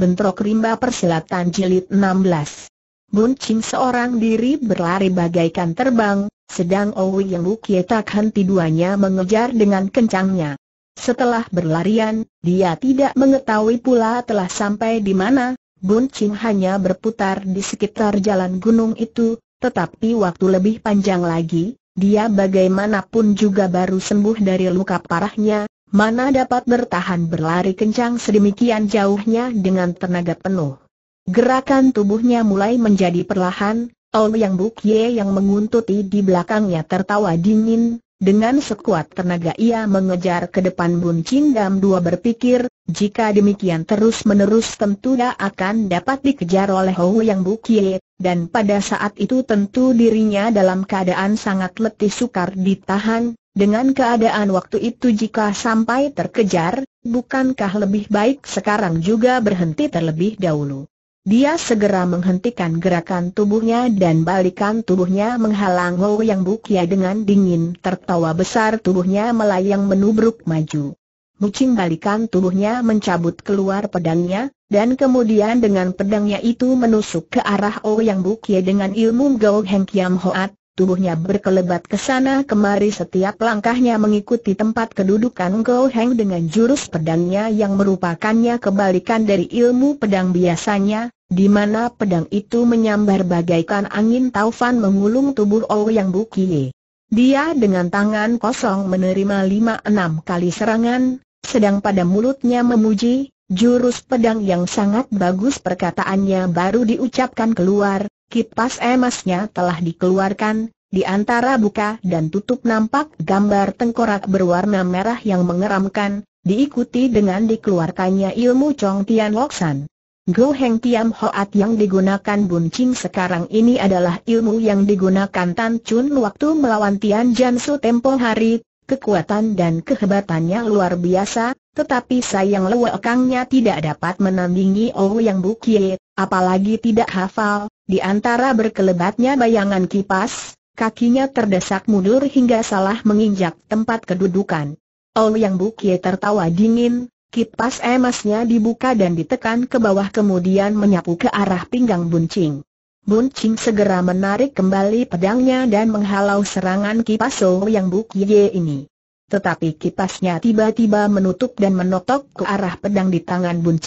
Bentrok Rimba Persilatan Jilid 16 Bun Ching seorang diri berlari bagaikan terbang, sedang Owi yang Wukie tak henti duanya mengejar dengan kencangnya. Setelah berlarian, dia tidak mengetahui pula telah sampai di mana, Bun Ching hanya berputar di sekitar jalan gunung itu, tetapi waktu lebih panjang lagi, dia bagaimanapun juga baru sembuh dari luka parahnya, Mana dapat bertahan berlari kencang sedemikian jauhnya dengan tenaga penuh. Gerakan tubuhnya mulai menjadi perlahan, Yang Buk Ye yang menguntuti di belakangnya tertawa dingin, dengan sekuat tenaga ia mengejar ke depan Bun Cindam dua berpikir, jika demikian terus-menerus tentu dia akan dapat dikejar oleh Hou Yang Ye, dan pada saat itu tentu dirinya dalam keadaan sangat letih sukar ditahan, dengan keadaan waktu itu jika sampai terkejar, bukankah lebih baik sekarang juga berhenti terlebih dahulu? Dia segera menghentikan gerakan tubuhnya dan balikan tubuhnya menghalang Ho Yang Bukia ya dengan dingin tertawa besar tubuhnya melayang menubruk maju. Mucing balikan tubuhnya mencabut keluar pedangnya, dan kemudian dengan pedangnya itu menusuk ke arah O Yang Bukie ya dengan ilmu Gou Heng Kiam Hoat, tubuhnya berkelebat ke sana kemari setiap langkahnya mengikuti tempat kedudukan Go Heng dengan jurus pedangnya yang merupakannya kebalikan dari ilmu pedang biasanya, di mana pedang itu menyambar bagaikan angin taufan mengulung tubuh Ouyang Bukie. Dia dengan tangan kosong menerima lima enam kali serangan, sedang pada mulutnya memuji, jurus pedang yang sangat bagus perkataannya baru diucapkan keluar, Kipas emasnya telah dikeluarkan, di antara buka dan tutup nampak gambar tengkorak berwarna merah yang mengeramkan, diikuti dengan dikeluarkannya ilmu Chong Tian Loksan. Go Heng Tiam Hoat yang digunakan Bun Ching sekarang ini adalah ilmu yang digunakan Tan Chun waktu melawan Tian Jansu tempo hari, Kekuatan dan kehebatannya luar biasa, tetapi sayang lewakangnya tidak dapat menandingi Ou Yang Bukie, apalagi tidak hafal, di antara berkelebatnya bayangan kipas, kakinya terdesak mundur hingga salah menginjak tempat kedudukan. Ou Yang Bukie tertawa dingin, kipas emasnya dibuka dan ditekan ke bawah kemudian menyapu ke arah pinggang buncing. Bun segera menarik kembali pedangnya dan menghalau serangan kipas Soh yang Buk Ye ini. Tetapi kipasnya tiba-tiba menutup dan menotok ke arah pedang di tangan Bun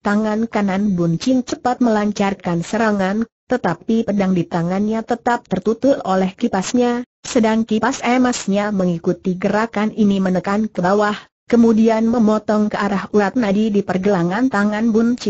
tangan kanan Bun cepat melancarkan serangan, tetapi pedang di tangannya tetap tertutup oleh kipasnya, sedang kipas emasnya mengikuti gerakan ini menekan ke bawah, kemudian memotong ke arah urat nadi di pergelangan tangan Bun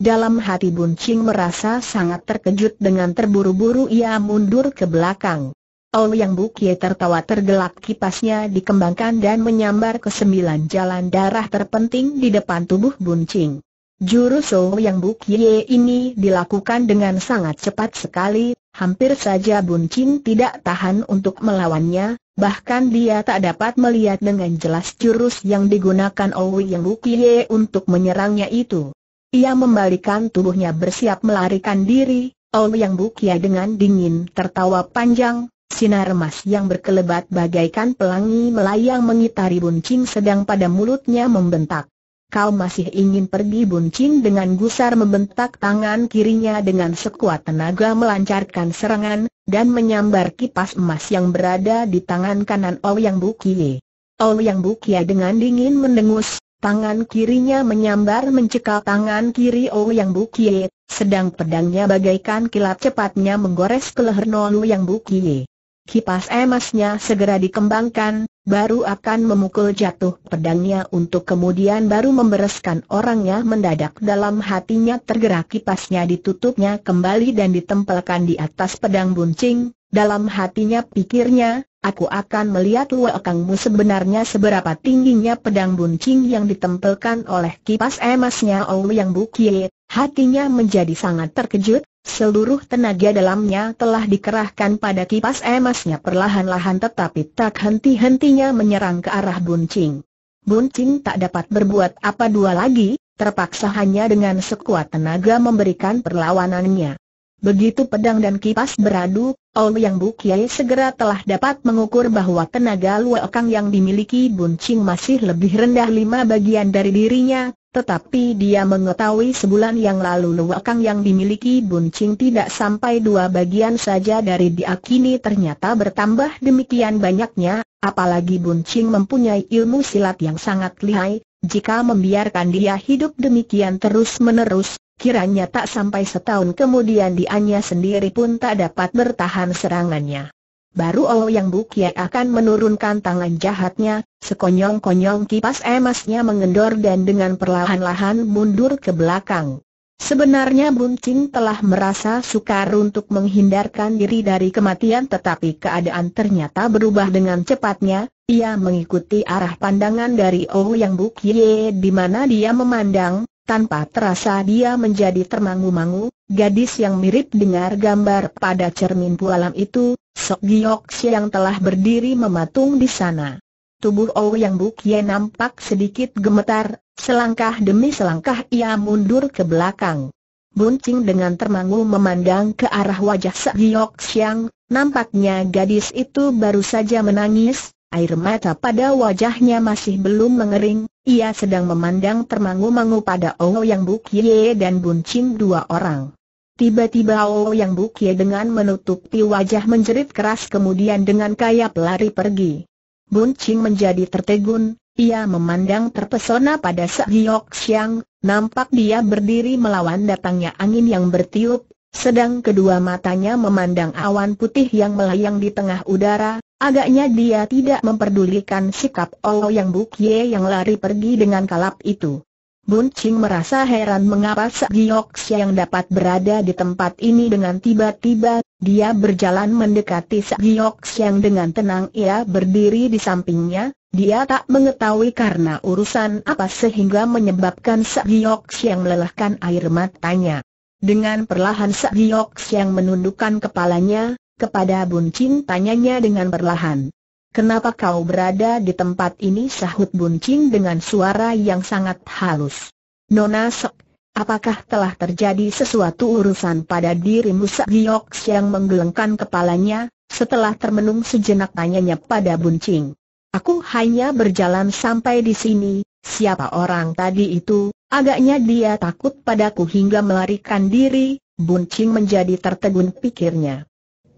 dalam hati Buncing merasa sangat terkejut dengan terburu-buru ia mundur ke belakang. Oh Yang Bukie tertawa tergelak kipasnya dikembangkan dan menyambar ke sembilan jalan darah terpenting di depan tubuh Buncing. Jurus Oh yang Bukie ini dilakukan dengan sangat cepat sekali, hampir saja Buncing tidak tahan untuk melawannya, bahkan dia tak dapat melihat dengan jelas jurus yang digunakan Oh yang Bukie untuk menyerangnya itu. Ia membalikan tubuhnya bersiap melarikan diri, Yang Bukia dengan dingin tertawa panjang, sinar emas yang berkelebat bagaikan pelangi melayang mengitari buncing sedang pada mulutnya membentak. Kau masih ingin pergi buncing dengan gusar membentak tangan kirinya dengan sekuat tenaga melancarkan serangan, dan menyambar kipas emas yang berada di tangan kanan Yang Ouyang Bukie. Yang Bukia dengan dingin mendengus, Tangan kirinya menyambar mencekal tangan kiri yang Bukie, sedang pedangnya bagaikan kilat cepatnya menggores ke leher Nolu Yang Bukie. Kipas emasnya segera dikembangkan, baru akan memukul jatuh pedangnya untuk kemudian baru membereskan orangnya mendadak dalam hatinya tergerak kipasnya ditutupnya kembali dan ditempelkan di atas pedang buncing, dalam hatinya pikirnya, Aku akan melihat luakangmu sebenarnya seberapa tingginya pedang buncing yang ditempelkan oleh kipas emasnya Yang Bukie. Hatinya menjadi sangat terkejut, seluruh tenaga dalamnya telah dikerahkan pada kipas emasnya perlahan-lahan tetapi tak henti-hentinya menyerang ke arah buncing. Buncing tak dapat berbuat apa dua lagi, terpaksa hanya dengan sekuat tenaga memberikan perlawanannya. Begitu pedang dan kipas beradu, Ouyang Bu Kiai segera telah dapat mengukur bahwa tenaga Luokang yang dimiliki Bun Ching masih lebih rendah lima bagian dari dirinya, tetapi dia mengetahui sebulan yang lalu Luokang yang dimiliki Bun Ching tidak sampai dua bagian saja dari dia kini ternyata bertambah demikian banyaknya, apalagi Bun Ching mempunyai ilmu silat yang sangat lihai, jika membiarkan dia hidup demikian terus-menerus, kiranya tak sampai setahun kemudian dianya sendiri pun tak dapat bertahan serangannya. Baru Oh Yang Bukiat akan menurunkan tangan jahatnya, sekonyong-konyong kipas emasnya mengendor dan dengan perlahan-lahan mundur ke belakang. Sebenarnya Buncing telah merasa sukar untuk menghindarkan diri dari kematian tetapi keadaan ternyata berubah dengan cepatnya, ia mengikuti arah pandangan dari Oh Yang Bukye di mana dia memandang, tanpa terasa dia menjadi termangu-mangu, gadis yang mirip dengar gambar pada cermin pualam itu, Sok Giok yang telah berdiri mematung di sana. Tubuh yang Ye nampak sedikit gemetar, selangkah demi selangkah ia mundur ke belakang. Buncing dengan termangu memandang ke arah wajah Sok Giok Siang, nampaknya gadis itu baru saja menangis, Air mata pada wajahnya masih belum mengering, ia sedang memandang termangu-mangu pada Ong Yang Bukye dan Bun Ching dua orang. Tiba-tiba Ong Yang Bukye dengan menutupi wajah menjerit keras kemudian dengan kayap lari pergi. Bun Ching menjadi tertegun, ia memandang terpesona pada Sahyok Xiang, nampak dia berdiri melawan datangnya angin yang bertiup, sedang kedua matanya memandang awan putih yang melayang di tengah udara, Agaknya dia tidak memperdulikan sikap Olo yang buk ye yang lari pergi dengan kalap itu. Bun Ching merasa heran mengapa Giok yang dapat berada di tempat ini dengan tiba-tiba, dia berjalan mendekati Giok yang dengan tenang ia berdiri di sampingnya, dia tak mengetahui karena urusan apa sehingga menyebabkan Giok yang melelahkan air matanya. Dengan perlahan Giok yang menundukkan kepalanya, kepada Bun Cing tanyanya dengan perlahan. Kenapa kau berada di tempat ini sahut Bun Cing dengan suara yang sangat halus. Nona Sok, apakah telah terjadi sesuatu urusan pada dirimu Giyok yang menggelengkan kepalanya, setelah termenung sejenak tanyanya pada Bun Cing. Aku hanya berjalan sampai di sini, siapa orang tadi itu, agaknya dia takut padaku hingga melarikan diri, Bun Cing menjadi tertegun pikirnya.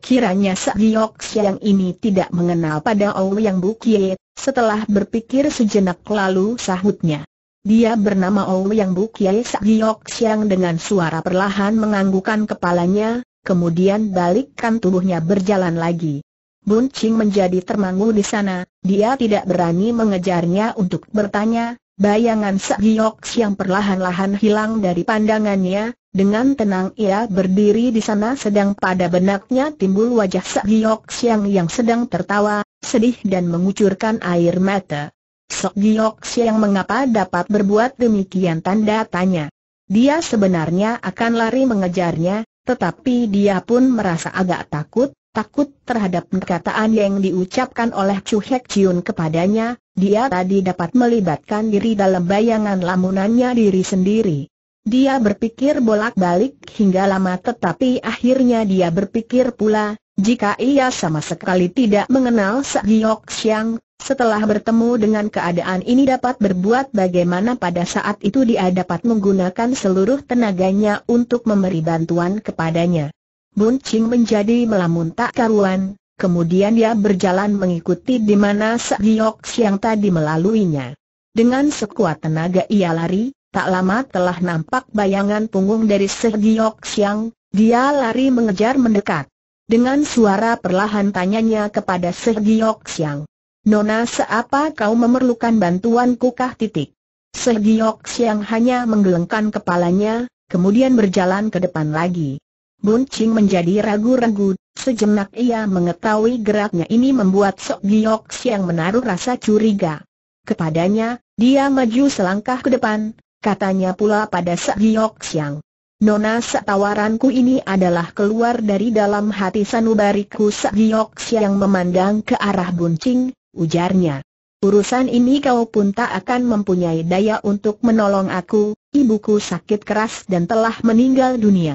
Kiranya Sakyok Siang ini tidak mengenal pada yang Bukit. setelah berpikir sejenak lalu sahutnya. Dia bernama Yang Bukit Sakyok Siang dengan suara perlahan menganggukkan kepalanya, kemudian balikkan tubuhnya berjalan lagi. Buncing menjadi termangu di sana, dia tidak berani mengejarnya untuk bertanya, Bayangan Sakyok yang perlahan-lahan hilang dari pandangannya, dengan tenang ia berdiri di sana sedang pada benaknya timbul wajah Sakyok yang yang sedang tertawa, sedih dan mengucurkan air mata. Sakyok yang mengapa dapat berbuat demikian tanda tanya. Dia sebenarnya akan lari mengejarnya, tetapi dia pun merasa agak takut, takut terhadap perkataan yang diucapkan oleh Chu Hek Chiun kepadanya, dia tadi dapat melibatkan diri dalam bayangan lamunannya diri sendiri. Dia berpikir bolak-balik hingga lama tetapi akhirnya dia berpikir pula, jika ia sama sekali tidak mengenal Sahyok Siang, setelah bertemu dengan keadaan ini dapat berbuat bagaimana pada saat itu dia dapat menggunakan seluruh tenaganya untuk memberi bantuan kepadanya. Buncing menjadi melamun tak karuan, kemudian dia berjalan mengikuti di mana Sakyok yang tadi melaluinya. Dengan sekuat tenaga ia lari, tak lama telah nampak bayangan punggung dari Sakyok yang dia lari mengejar mendekat. Dengan suara perlahan tanyanya kepada Sakyok yang Nona seapa kau memerlukan bantuan kukah titik? Segiok Siang hanya menggelengkan kepalanya, kemudian berjalan ke depan lagi. Buncing menjadi ragu-ragu, Sejenak ia mengetahui geraknya ini membuat Sok Giok Siang menaruh rasa curiga. Kepadanya, dia maju selangkah ke depan, katanya pula pada Sok Giok Siang. Nona setawaranku ini adalah keluar dari dalam hati sanubariku Sok Giok Siang memandang ke arah buncing, ujarnya. Urusan ini kau pun tak akan mempunyai daya untuk menolong aku, ibuku sakit keras dan telah meninggal dunia.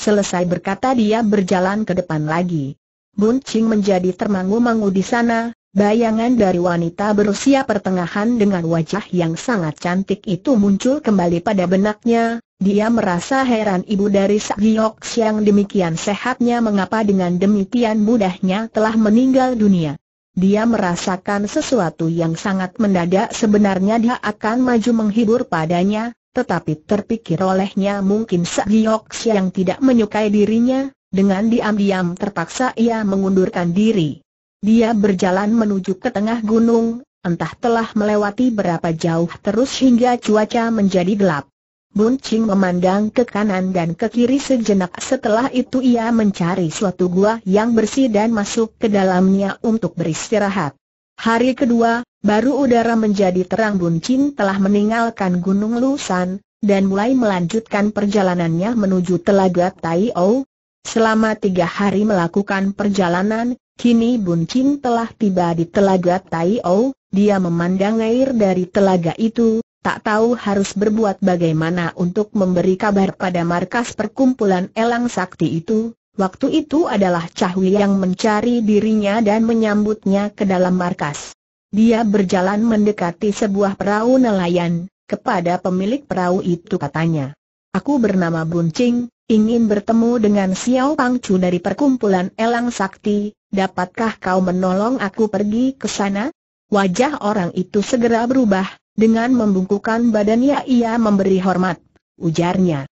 Selesai berkata dia berjalan ke depan lagi. Bun Ching menjadi termangu-mangu di sana, bayangan dari wanita berusia pertengahan dengan wajah yang sangat cantik itu muncul kembali pada benaknya, dia merasa heran ibu dari Sakyok yang demikian sehatnya mengapa dengan demikian mudahnya telah meninggal dunia. Dia merasakan sesuatu yang sangat mendadak sebenarnya dia akan maju menghibur padanya, tetapi terpikir olehnya mungkin Sakyok yang tidak menyukai dirinya, dengan diam-diam terpaksa ia mengundurkan diri. Dia berjalan menuju ke tengah gunung, entah telah melewati berapa jauh terus hingga cuaca menjadi gelap. Buncing memandang ke kanan dan ke kiri sejenak setelah itu ia mencari suatu gua yang bersih dan masuk ke dalamnya untuk beristirahat. Hari kedua, baru udara menjadi terang Buncin telah meninggalkan Gunung Lusan, dan mulai melanjutkan perjalanannya menuju Telaga Taiou. Selama tiga hari melakukan perjalanan, kini Buncin telah tiba di Telaga Taiou, dia memandang air dari telaga itu, tak tahu harus berbuat bagaimana untuk memberi kabar pada markas perkumpulan elang sakti itu, Waktu itu adalah Cahui yang mencari dirinya dan menyambutnya ke dalam markas. Dia berjalan mendekati sebuah perahu nelayan, kepada pemilik perahu itu katanya. Aku bernama Buncing, ingin bertemu dengan Xiao Pangcu dari perkumpulan Elang Sakti, dapatkah kau menolong aku pergi ke sana? Wajah orang itu segera berubah, dengan membungkukkan badannya ia memberi hormat. Ujarnya,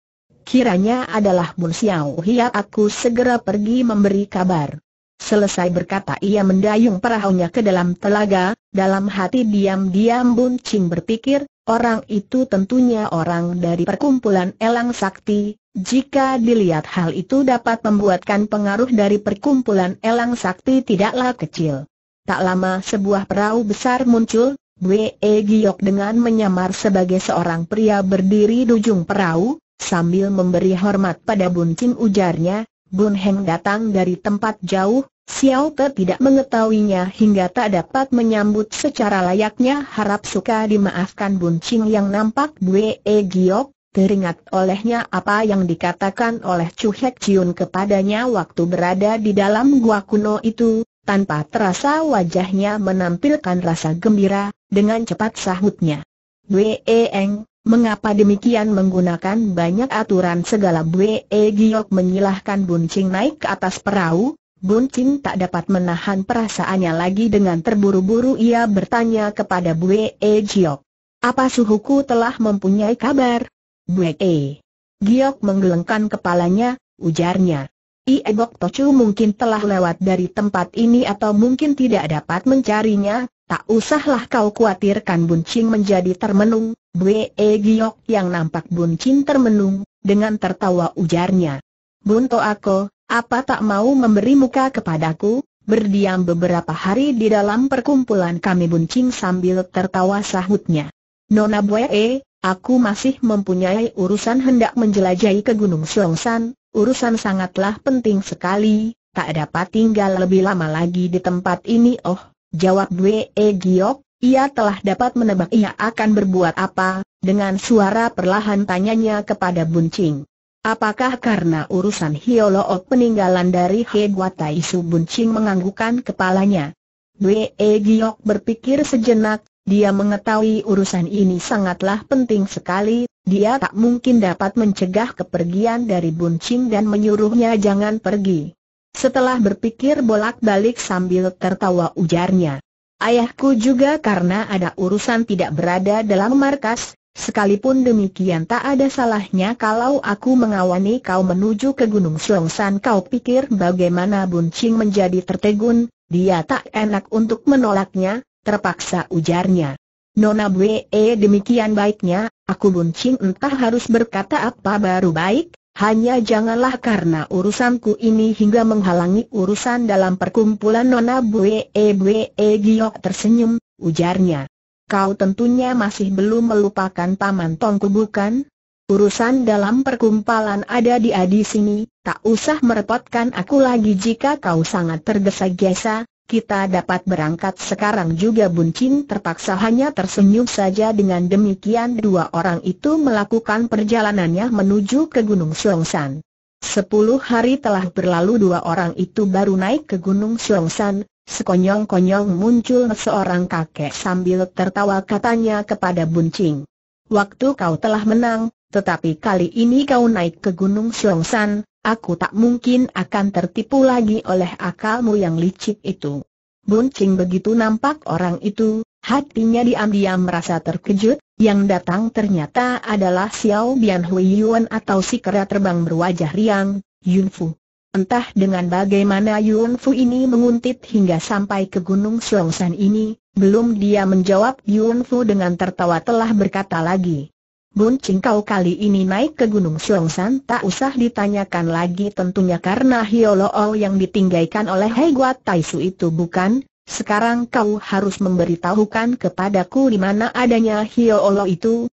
kiranya adalah Bun Xiao Hiat aku segera pergi memberi kabar. Selesai berkata ia mendayung perahunya ke dalam telaga, dalam hati diam-diam Bun Qing berpikir, orang itu tentunya orang dari perkumpulan Elang Sakti, jika dilihat hal itu dapat membuatkan pengaruh dari perkumpulan Elang Sakti tidaklah kecil. Tak lama sebuah perahu besar muncul, Wei Giok dengan menyamar sebagai seorang pria berdiri di ujung perahu, Sambil memberi hormat pada Bun ujarnya, Bun Heng datang dari tempat jauh, Xiao Te tidak mengetahuinya hingga tak dapat menyambut secara layaknya harap suka dimaafkan Bun yang nampak Bue e Giok, teringat olehnya apa yang dikatakan oleh Chu Hek Chiun kepadanya waktu berada di dalam gua kuno itu, tanpa terasa wajahnya menampilkan rasa gembira, dengan cepat sahutnya. Bue e Eng, Mengapa demikian menggunakan banyak aturan segala Bwe e. Giok menyilahkan Buncing naik ke atas perahu, Buncing tak dapat menahan perasaannya lagi dengan terburu-buru ia bertanya kepada Bwe e. Giok. Apa suhuku telah mempunyai kabar? Bwe e. Giok menggelengkan kepalanya, ujarnya. Ebok Tochu mungkin telah lewat dari tempat ini atau mungkin tidak dapat mencarinya, tak usahlah kau khawatirkan Buncing menjadi termenung, Bwe e Giok yang nampak buncin termenung, dengan tertawa ujarnya. Bunto aku, apa tak mau memberi muka kepadaku? Berdiam beberapa hari di dalam perkumpulan kami buncin sambil tertawa sahutnya. Nona Bwe, e, aku masih mempunyai urusan hendak menjelajahi ke Gunung Selongsan, urusan sangatlah penting sekali, tak dapat tinggal lebih lama lagi di tempat ini oh, jawab Bwe e Giok, ia telah dapat menebak ia akan berbuat apa, dengan suara perlahan tanyanya kepada Buncing. Apakah karena urusan Hioloo peninggalan dari Guatai Su Buncing menganggukan kepalanya? Dwe e Giok berpikir sejenak, dia mengetahui urusan ini sangatlah penting sekali, dia tak mungkin dapat mencegah kepergian dari Buncing dan menyuruhnya jangan pergi. Setelah berpikir bolak-balik sambil tertawa ujarnya. Ayahku juga karena ada urusan tidak berada dalam markas, sekalipun demikian tak ada salahnya kalau aku mengawani kau menuju ke Gunung Selongsan kau pikir bagaimana Buncing menjadi tertegun, dia tak enak untuk menolaknya, terpaksa ujarnya. Nona Bwe eh, demikian baiknya, aku buncing entah harus berkata apa baru baik, hanya janganlah karena urusanku ini hingga menghalangi urusan dalam perkumpulan Nona bue Bwe e Giok tersenyum, ujarnya. Kau tentunya masih belum melupakan Paman Tongku bukan? Urusan dalam perkumpulan ada di adi sini, tak usah merepotkan aku lagi jika kau sangat tergesa-gesa, kita dapat berangkat sekarang juga Bun Chin terpaksa hanya tersenyum saja dengan demikian dua orang itu melakukan perjalanannya menuju ke Gunung San. Sepuluh hari telah berlalu dua orang itu baru naik ke Gunung San, sekonyong-konyong muncul seorang kakek sambil tertawa katanya kepada Buncin. Waktu kau telah menang, tetapi kali ini kau naik ke Gunung San, Aku tak mungkin akan tertipu lagi oleh akalmu yang licik itu. Buncing begitu nampak orang itu, hatinya diam-diam merasa terkejut, yang datang ternyata adalah Xiao Bian Hui Yuan atau si kera terbang berwajah riang, Yun Fu. Entah dengan bagaimana Yun Fu ini menguntit hingga sampai ke Gunung Siongsan ini, belum dia menjawab Yun Fu dengan tertawa telah berkata lagi. Ching kau kali ini naik ke Gunung San tak usah ditanyakan lagi tentunya karena Hio Lo O oh yang ditinggalkan oleh Tai Taisu itu bukan. Sekarang kau harus memberitahukan kepadaku di mana adanya Hio Lo oh itu.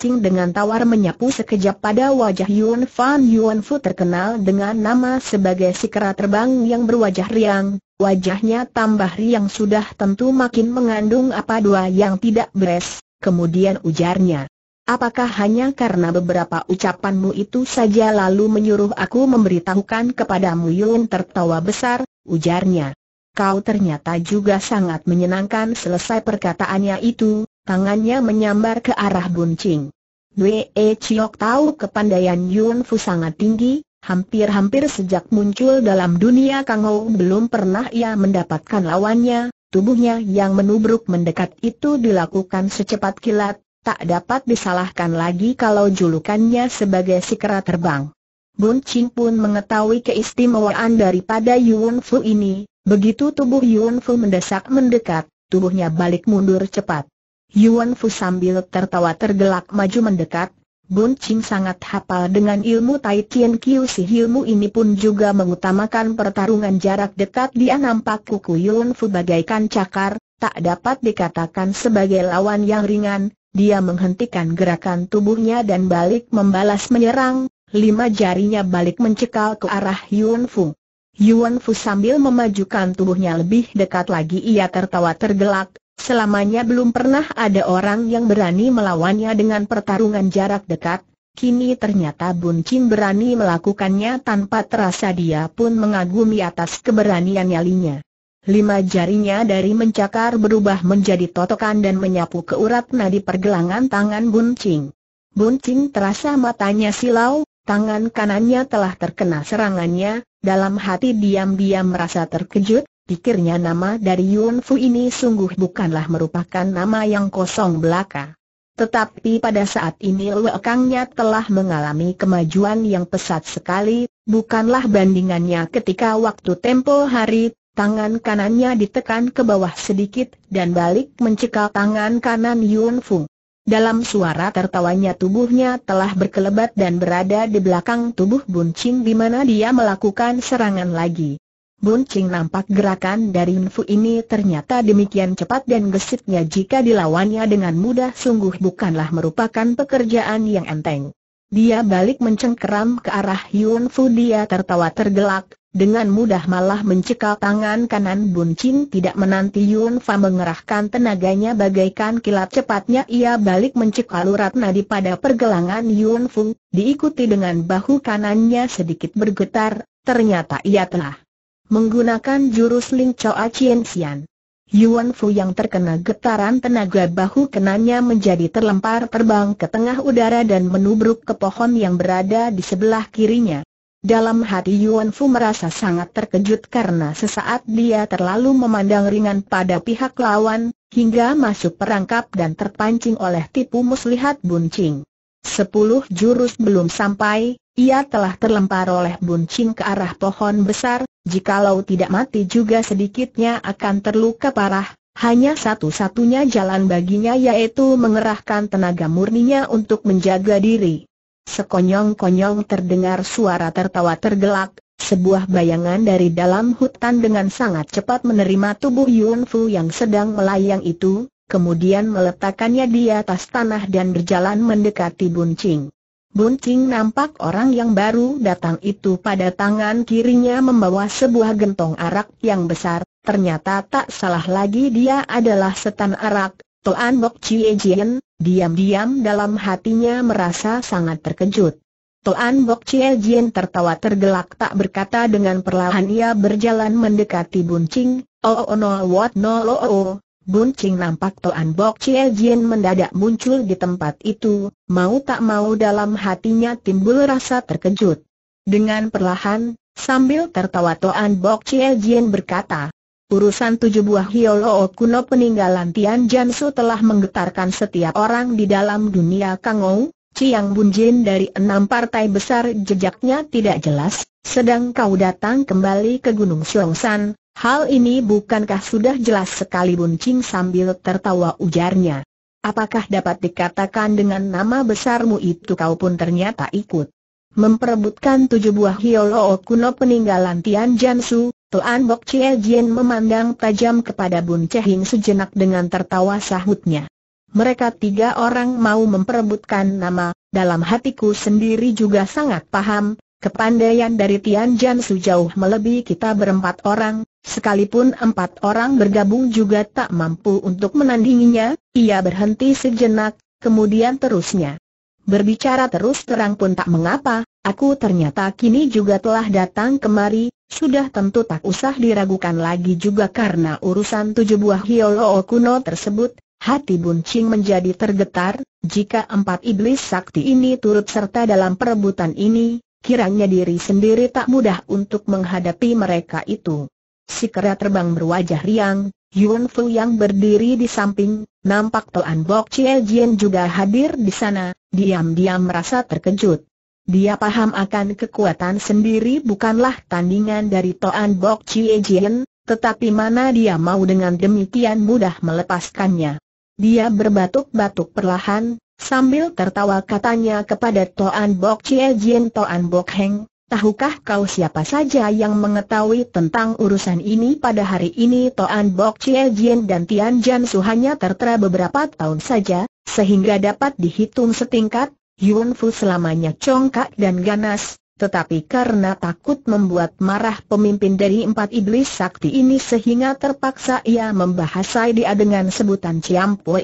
Ching dengan tawar menyapu sekejap pada wajah Yuan Fan Yuan Fu terkenal dengan nama sebagai si kera terbang yang berwajah riang. Wajahnya tambah riang sudah tentu makin mengandung apa dua yang tidak beres. Kemudian ujarnya. Apakah hanya karena beberapa ucapanmu itu saja lalu menyuruh aku memberitahukan kepadamu Yun tertawa besar, ujarnya. Kau ternyata juga sangat menyenangkan selesai perkataannya itu, tangannya menyambar ke arah buncing. Wei e Chiok tahu kepandaian Yun Fu sangat tinggi, hampir-hampir sejak muncul dalam dunia Kang Ho belum pernah ia mendapatkan lawannya, tubuhnya yang menubruk mendekat itu dilakukan secepat kilat, Tak dapat disalahkan lagi kalau julukannya sebagai si kera terbang. Bun Ching pun mengetahui keistimewaan daripada Yuan Fu ini, begitu tubuh Yuan Fu mendesak-mendekat, tubuhnya balik mundur cepat. Yuan Fu sambil tertawa tergelak maju mendekat, Bun Ching sangat hafal dengan ilmu Tai Tian Kiu si ilmu ini pun juga mengutamakan pertarungan jarak dekat dia nampak kuku Yuan Fu bagaikan cakar, tak dapat dikatakan sebagai lawan yang ringan, dia menghentikan gerakan tubuhnya dan balik membalas menyerang, lima jarinya balik mencekal ke arah Yuan Fu. Yuan Fu sambil memajukan tubuhnya lebih dekat lagi ia tertawa tergelak, selamanya belum pernah ada orang yang berani melawannya dengan pertarungan jarak dekat, kini ternyata Bun Chin berani melakukannya tanpa terasa dia pun mengagumi atas keberanian nyalinya. Lima jarinya dari mencakar berubah menjadi totokan dan menyapu ke urat nadi pergelangan tangan Buncing. Buncing terasa matanya silau, tangan kanannya telah terkena serangannya, dalam hati diam-diam merasa terkejut, pikirnya nama dari Yun Fu ini sungguh bukanlah merupakan nama yang kosong belaka. Tetapi pada saat ini lekangnya telah mengalami kemajuan yang pesat sekali, bukanlah bandingannya ketika waktu tempo hari, Tangan kanannya ditekan ke bawah sedikit dan balik mencekal tangan kanan Yun Fu. Dalam suara tertawanya tubuhnya telah berkelebat dan berada di belakang tubuh Buncing di mana dia melakukan serangan lagi. Buncing nampak gerakan dari Yun Fu ini ternyata demikian cepat dan gesitnya jika dilawannya dengan mudah sungguh bukanlah merupakan pekerjaan yang enteng. Dia balik mencengkeram ke arah Yun Fu dia tertawa tergelak, dengan mudah malah mencekal tangan kanan Bun Chin tidak menanti Yun Fa mengerahkan tenaganya bagaikan kilat cepatnya ia balik mencekal urat nadi pada pergelangan Yun Fu diikuti dengan bahu kanannya sedikit bergetar, ternyata ia telah menggunakan jurus Ling Choa Chien Yun Yuan Fu yang terkena getaran tenaga bahu kenanya menjadi terlempar terbang ke tengah udara dan menubruk ke pohon yang berada di sebelah kirinya. Dalam hati Yuan Fu merasa sangat terkejut karena sesaat dia terlalu memandang ringan pada pihak lawan, hingga masuk perangkap dan terpancing oleh tipu muslihat buncing. Sepuluh jurus belum sampai, ia telah terlempar oleh buncing ke arah pohon besar, jikalau tidak mati juga sedikitnya akan terluka parah, hanya satu-satunya jalan baginya yaitu mengerahkan tenaga murninya untuk menjaga diri. Sekonyong-konyong terdengar suara tertawa tergelak, sebuah bayangan dari dalam hutan dengan sangat cepat menerima tubuh Yun Fu yang sedang melayang itu, kemudian meletakkannya di atas tanah dan berjalan mendekati Buncing. Buncing nampak orang yang baru datang itu pada tangan kirinya membawa sebuah gentong arak yang besar, ternyata tak salah lagi dia adalah setan arak, Toan Bok Chie Jian, Diam-diam dalam hatinya merasa sangat terkejut. Toan Bok Chie Jin tertawa tergelak tak berkata dengan perlahan ia berjalan mendekati Buncing, oh oh no what no oh oh. Buncing nampak Toan Bok Chie Jin mendadak muncul di tempat itu, mau tak mau dalam hatinya timbul rasa terkejut. Dengan perlahan, sambil tertawa Toan Bok Chie Jin berkata, Urusan tujuh buah hiolo kuno peninggalan Tian Jansu telah menggetarkan setiap orang di dalam dunia Kangou, Chiang Bunjin dari enam partai besar jejaknya tidak jelas, sedang kau datang kembali ke Gunung Siongsan, hal ini bukankah sudah jelas sekali Buncing sambil tertawa ujarnya. Apakah dapat dikatakan dengan nama besarmu itu kau pun ternyata ikut memperebutkan tujuh buah hiolo kuno peninggalan Tian Jansu, Tuan Bok Chie Jin memandang tajam kepada Bun Chehing sejenak dengan tertawa sahutnya. Mereka tiga orang mau memperebutkan nama, dalam hatiku sendiri juga sangat paham, kepandaian dari Tian Jan sejauh melebihi kita berempat orang, sekalipun empat orang bergabung juga tak mampu untuk menandinginya, ia berhenti sejenak, kemudian terusnya. Berbicara terus terang pun tak mengapa, aku ternyata kini juga telah datang kemari, sudah tentu tak usah diragukan lagi juga karena urusan tujuh buah hiolo kuno tersebut, hati buncing menjadi tergetar, jika empat iblis sakti ini turut serta dalam perebutan ini, kiranya diri sendiri tak mudah untuk menghadapi mereka itu. Si kera terbang berwajah riang, Yuan Fu yang berdiri di samping, nampak Tuan Bok Chie Jian juga hadir di sana, diam-diam merasa terkejut. Dia paham akan kekuatan sendiri bukanlah tandingan dari Toan Bok Chie Jian, tetapi mana dia mau dengan demikian mudah melepaskannya. Dia berbatuk-batuk perlahan, sambil tertawa katanya kepada Toan Bok Chie Jian Toan Bok Heng, tahukah kau siapa saja yang mengetahui tentang urusan ini pada hari ini Toan Bok Chie Jian dan Tian Jansu hanya tertera beberapa tahun saja, sehingga dapat dihitung setingkat, Yun Fu selamanya congkak dan ganas, tetapi karena takut membuat marah pemimpin dari empat iblis sakti ini sehingga terpaksa ia membahasai dia dengan sebutan Ciam Poe.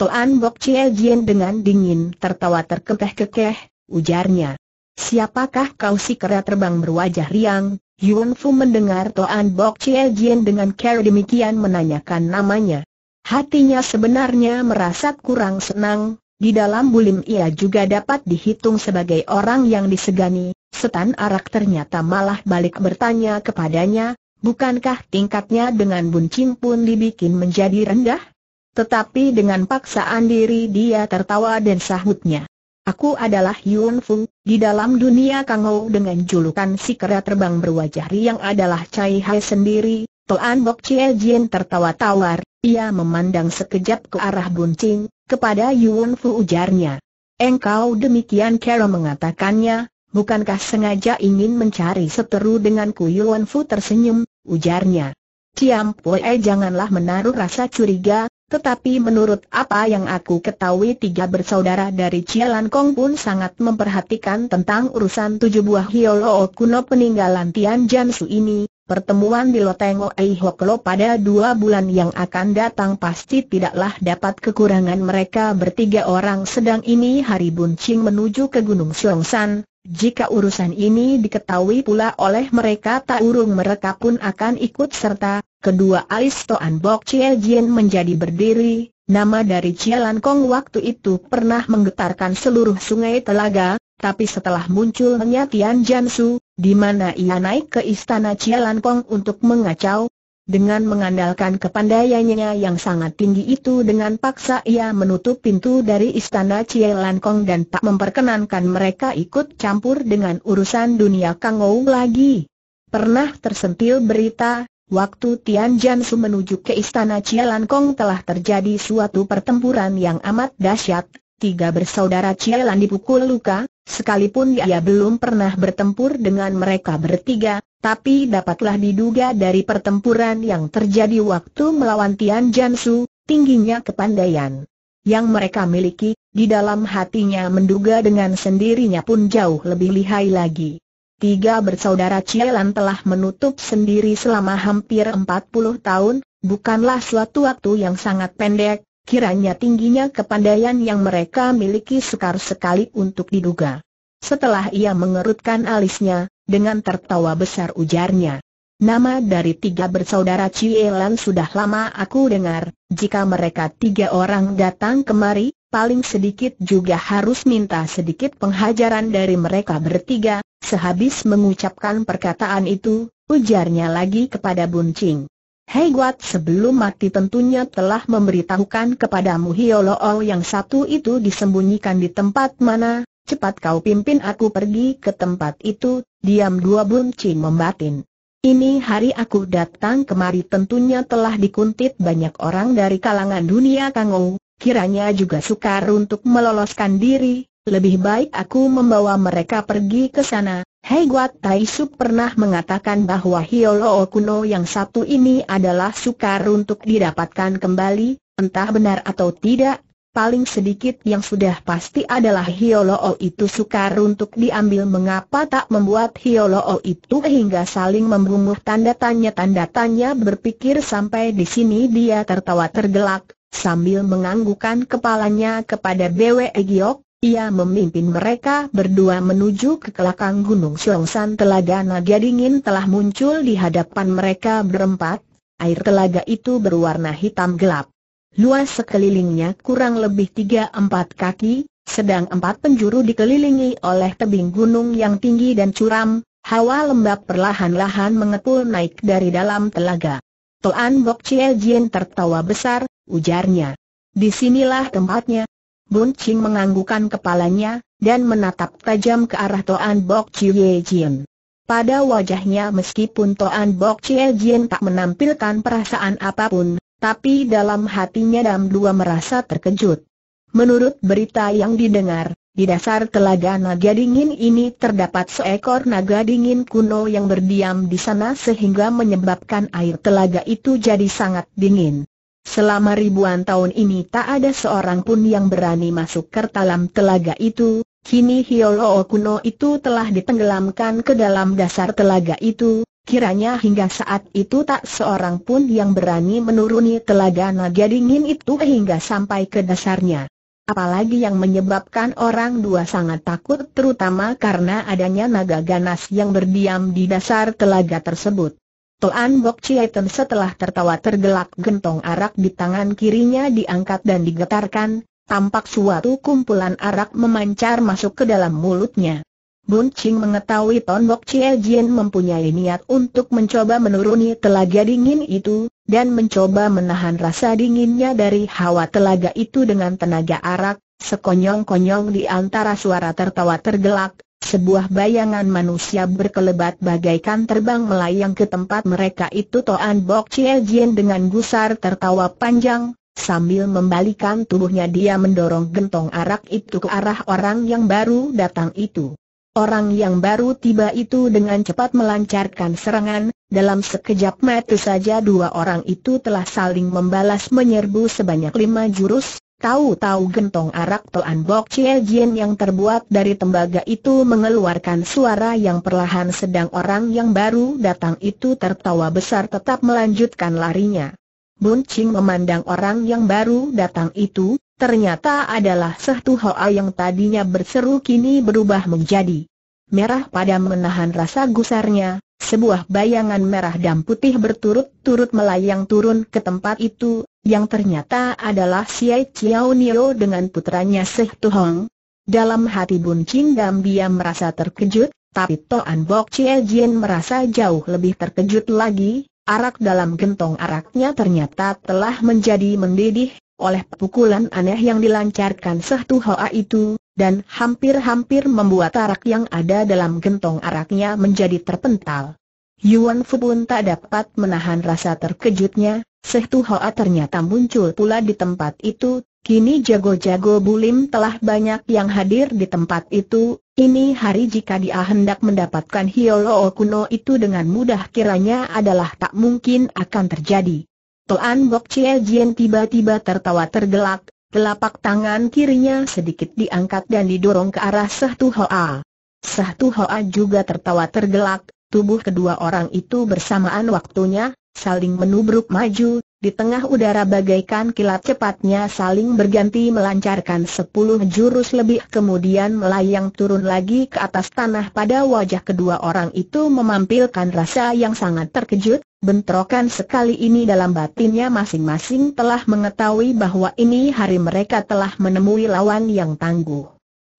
Toan Bok Cie Jien dengan dingin tertawa terkekeh-kekeh, ujarnya. Siapakah kau si kera terbang berwajah riang? Yun Fu mendengar Toan Bok Cie Jien dengan care demikian menanyakan namanya. Hatinya sebenarnya merasa kurang senang, di dalam bulim ia juga dapat dihitung sebagai orang yang disegani, setan arak ternyata malah balik bertanya kepadanya, bukankah tingkatnya dengan buncing pun dibikin menjadi rendah? Tetapi dengan paksaan diri dia tertawa dan sahutnya. Aku adalah Yun Fung, di dalam dunia Kangou dengan julukan si kera terbang berwajah riang adalah Cai Hai sendiri, Toan Bok Chie Jin tertawa tawar, ia memandang sekejap ke arah Buncing, kepada Yuan Fu ujarnya. Engkau demikian Carol mengatakannya, bukankah sengaja ingin mencari seteru dengan ku Yuan Fu tersenyum, ujarnya. Ciam Pue janganlah menaruh rasa curiga, tetapi menurut apa yang aku ketahui tiga bersaudara dari Cialan Kong pun sangat memperhatikan tentang urusan tujuh buah hiolo kuno peninggalan Tian Jansu ini, pertemuan di Loteng Oei Hoklo pada dua bulan yang akan datang pasti tidaklah dapat kekurangan mereka bertiga orang sedang ini hari Buncing menuju ke Gunung San. jika urusan ini diketahui pula oleh mereka tak urung mereka pun akan ikut serta, kedua alis Toan Bok Chie Jin menjadi berdiri, nama dari Cialan Kong waktu itu pernah menggetarkan seluruh sungai telaga, tapi setelah munculnya Tian Jansu, di mana ia naik ke istana Cielampong untuk mengacau, dengan mengandalkan kepandaiannya yang sangat tinggi itu dengan paksa ia menutup pintu dari istana Cielampong dan tak memperkenankan mereka ikut campur dengan urusan dunia Kangou lagi. Pernah tersentil berita, waktu Tian Jansu menuju ke istana Cielampong telah terjadi suatu pertempuran yang amat dahsyat, Tiga bersaudara Cielan dipukul luka, Sekalipun dia belum pernah bertempur dengan mereka bertiga, tapi dapatlah diduga dari pertempuran yang terjadi waktu melawan Tian Jansu, tingginya kepandaian yang mereka miliki, di dalam hatinya menduga dengan sendirinya pun jauh lebih lihai lagi. Tiga bersaudara Cielan telah menutup sendiri selama hampir 40 tahun, bukanlah suatu waktu yang sangat pendek, Kiranya tingginya kepandaian yang mereka miliki sukar sekali untuk diduga. Setelah ia mengerutkan alisnya, dengan tertawa besar ujarnya. Nama dari tiga bersaudara Cielan sudah lama aku dengar, jika mereka tiga orang datang kemari, paling sedikit juga harus minta sedikit penghajaran dari mereka bertiga, sehabis mengucapkan perkataan itu, ujarnya lagi kepada Buncing. Hei Guat sebelum mati tentunya telah memberitahukan kepadamu Hiolo yang satu itu disembunyikan di tempat mana, cepat kau pimpin aku pergi ke tempat itu, diam dua bunci membatin. Ini hari aku datang kemari tentunya telah dikuntit banyak orang dari kalangan dunia kangou, kiranya juga sukar untuk meloloskan diri, lebih baik aku membawa mereka pergi ke sana. Hei Guat Tai pernah mengatakan bahwa Hiolo kuno yang satu ini adalah sukar untuk didapatkan kembali, entah benar atau tidak, paling sedikit yang sudah pasti adalah o itu sukar untuk diambil mengapa tak membuat o itu hingga saling membunuh tanda tanya tanda tanya berpikir sampai di sini dia tertawa tergelak sambil menganggukkan kepalanya kepada Bwe Giok ia memimpin mereka berdua menuju ke kelakang Gunung Siongsan Telaga Naga Dingin telah muncul di hadapan mereka berempat, air telaga itu berwarna hitam gelap. Luas sekelilingnya kurang lebih 3-4 kaki, sedang empat penjuru dikelilingi oleh tebing gunung yang tinggi dan curam, hawa lembab perlahan-lahan mengepul naik dari dalam telaga. Toan Bok Chie Jin tertawa besar, ujarnya. Disinilah tempatnya, Bun Ching menganggukkan kepalanya, dan menatap tajam ke arah Toan Bok Chie Jin. Pada wajahnya meskipun Toan Bok Chie Jin tak menampilkan perasaan apapun, tapi dalam hatinya Dam Dua merasa terkejut. Menurut berita yang didengar, di dasar telaga naga dingin ini terdapat seekor naga dingin kuno yang berdiam di sana sehingga menyebabkan air telaga itu jadi sangat dingin. Selama ribuan tahun ini tak ada seorang pun yang berani masuk ke dalam telaga itu, kini Hiolo Okuno itu telah ditenggelamkan ke dalam dasar telaga itu, kiranya hingga saat itu tak seorang pun yang berani menuruni telaga naga dingin itu hingga sampai ke dasarnya. Apalagi yang menyebabkan orang dua sangat takut terutama karena adanya naga ganas yang berdiam di dasar telaga tersebut. Toan Bok Chieten setelah tertawa tergelak gentong arak di tangan kirinya diangkat dan digetarkan, tampak suatu kumpulan arak memancar masuk ke dalam mulutnya. Bun Ching mengetahui Toan Bok Chie Jin mempunyai niat untuk mencoba menuruni telaga dingin itu, dan mencoba menahan rasa dinginnya dari hawa telaga itu dengan tenaga arak, sekonyong-konyong di antara suara tertawa tergelak, sebuah bayangan manusia berkelebat bagaikan terbang melayang ke tempat mereka itu Toan Bok Chie Jien dengan gusar tertawa panjang, sambil membalikan tubuhnya dia mendorong gentong arak itu ke arah orang yang baru datang itu. Orang yang baru tiba itu dengan cepat melancarkan serangan, dalam sekejap mata saja dua orang itu telah saling membalas menyerbu sebanyak lima jurus, Tahu-tahu gentong arak Toan Bok Chie Jin yang terbuat dari tembaga itu mengeluarkan suara yang perlahan sedang orang yang baru datang itu tertawa besar tetap melanjutkan larinya. Bun Ching memandang orang yang baru datang itu, ternyata adalah Sehtu Hoa yang tadinya berseru kini berubah menjadi merah pada menahan rasa gusarnya, sebuah bayangan merah dan putih berturut-turut melayang turun ke tempat itu, yang ternyata adalah Siai Chiao Nio dengan putranya Seh Tuhong. Dalam hati Bun Qinggam dia merasa terkejut, tapi Toan Bok Chie Jin merasa jauh lebih terkejut lagi, arak dalam gentong araknya ternyata telah menjadi mendidih, oleh pukulan aneh yang dilancarkan Seh Tuhong itu, dan hampir-hampir membuat arak yang ada dalam gentong araknya menjadi terpental. Yuan Fu pun tak dapat menahan rasa terkejutnya, Sehtu Hoa ternyata muncul pula di tempat itu, kini jago-jago bulim telah banyak yang hadir di tempat itu, ini hari jika dia hendak mendapatkan Hiolo kuno itu dengan mudah kiranya adalah tak mungkin akan terjadi. Tuan Bok Chie Jien tiba-tiba tertawa tergelak, telapak tangan kirinya sedikit diangkat dan didorong ke arah Sehtu Hoa. Sehtu Hoa juga tertawa tergelak, Tubuh kedua orang itu bersamaan waktunya, saling menubruk maju, di tengah udara bagaikan kilat cepatnya saling berganti melancarkan sepuluh jurus lebih kemudian melayang turun lagi ke atas tanah pada wajah kedua orang itu memampilkan rasa yang sangat terkejut, bentrokan sekali ini dalam batinnya masing-masing telah mengetahui bahwa ini hari mereka telah menemui lawan yang tangguh.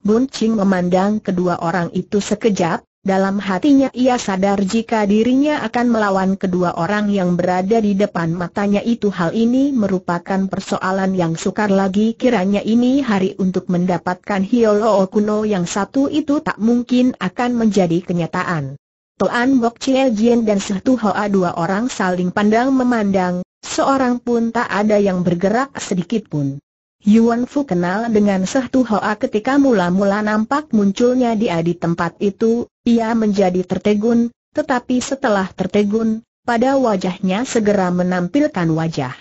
Buncing memandang kedua orang itu sekejap, dalam hatinya ia sadar jika dirinya akan melawan kedua orang yang berada di depan matanya itu hal ini merupakan persoalan yang sukar lagi kiranya ini hari untuk mendapatkan Hiolo Okuno yang satu itu tak mungkin akan menjadi kenyataan. Toan Bok Chie Jien dan Sehtu Hoa dua orang saling pandang memandang, seorang pun tak ada yang bergerak sedikit pun. Yuan Fu kenal dengan Sehtu Hoa ketika mula-mula nampak munculnya dia di tempat itu, ia menjadi tertegun, tetapi setelah tertegun, pada wajahnya segera menampilkan wajah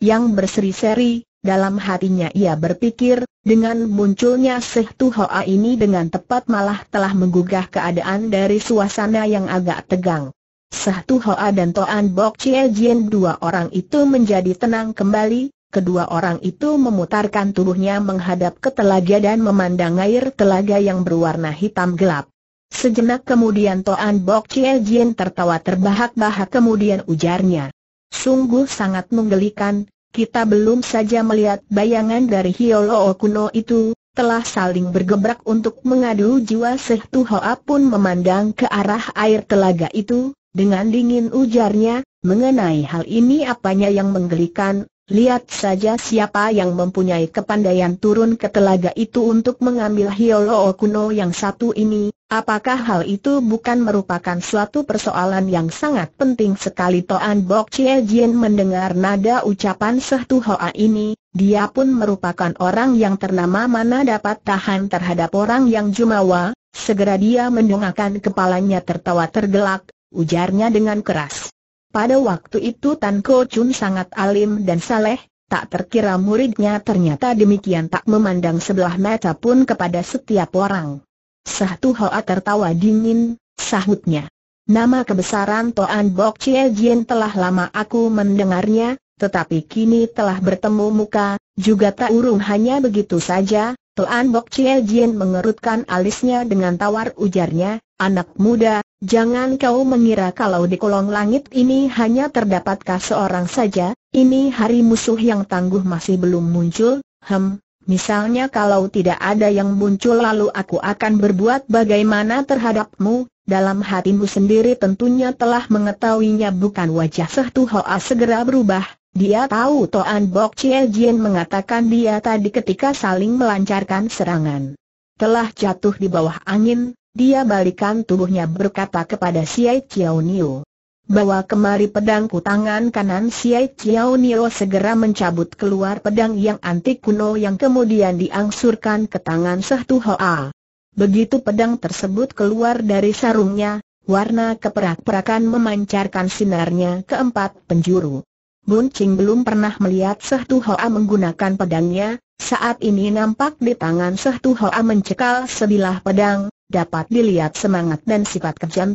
yang berseri-seri, dalam hatinya ia berpikir, dengan munculnya Seh hoa ini dengan tepat malah telah menggugah keadaan dari suasana yang agak tegang. Seh hoa dan Toan Bok Chie Jien dua orang itu menjadi tenang kembali, kedua orang itu memutarkan tubuhnya menghadap ke telaga dan memandang air telaga yang berwarna hitam gelap. Sejenak kemudian Toan Bok Chie Jin tertawa terbahak-bahak kemudian ujarnya. Sungguh sangat menggelikan, kita belum saja melihat bayangan dari Hiolo kuno itu, telah saling bergebrak untuk mengadu jiwa Seh Hoa pun memandang ke arah air telaga itu, dengan dingin ujarnya, mengenai hal ini apanya yang menggelikan, Lihat saja siapa yang mempunyai kepandaian turun ke telaga itu untuk mengambil Hiolo Okuno yang satu ini, apakah hal itu bukan merupakan suatu persoalan yang sangat penting sekali Toan Bok Chie Jin mendengar nada ucapan Sehtu Hoa ini, dia pun merupakan orang yang ternama mana dapat tahan terhadap orang yang jumawa, segera dia mendongakkan kepalanya tertawa tergelak, ujarnya dengan keras. Pada waktu itu Tan Ko Chun sangat alim dan saleh, tak terkira muridnya ternyata demikian tak memandang sebelah mata pun kepada setiap orang. Satu Hoa tertawa dingin, sahutnya. Nama kebesaran Toan Bok Chie Jin telah lama aku mendengarnya, tetapi kini telah bertemu muka, juga tak urung hanya begitu saja, Toan Bok Chie Jin mengerutkan alisnya dengan tawar ujarnya, anak muda, Jangan kau mengira kalau di kolong langit ini hanya terdapatkah seorang saja, ini hari musuh yang tangguh masih belum muncul, hem, misalnya kalau tidak ada yang muncul lalu aku akan berbuat bagaimana terhadapmu, dalam hatimu sendiri tentunya telah mengetahuinya bukan wajah Sehtu Hoa segera berubah, dia tahu Toan Bok Chie Jin mengatakan dia tadi ketika saling melancarkan serangan. Telah jatuh di bawah angin, dia balikan tubuhnya berkata kepada Siai Chiao Niu. Bawa kemari pedangku tangan kanan Siai Chiao Niu segera mencabut keluar pedang yang antik kuno yang kemudian diangsurkan ke tangan Sehtu Hoa. Begitu pedang tersebut keluar dari sarungnya, warna keperak-perakan memancarkan sinarnya ke empat penjuru. Bun Ching belum pernah melihat Sehtu Hoa menggunakan pedangnya, saat ini nampak di tangan Sehtu Hoa mencekal sebilah pedang, dapat dilihat semangat dan sifat kejam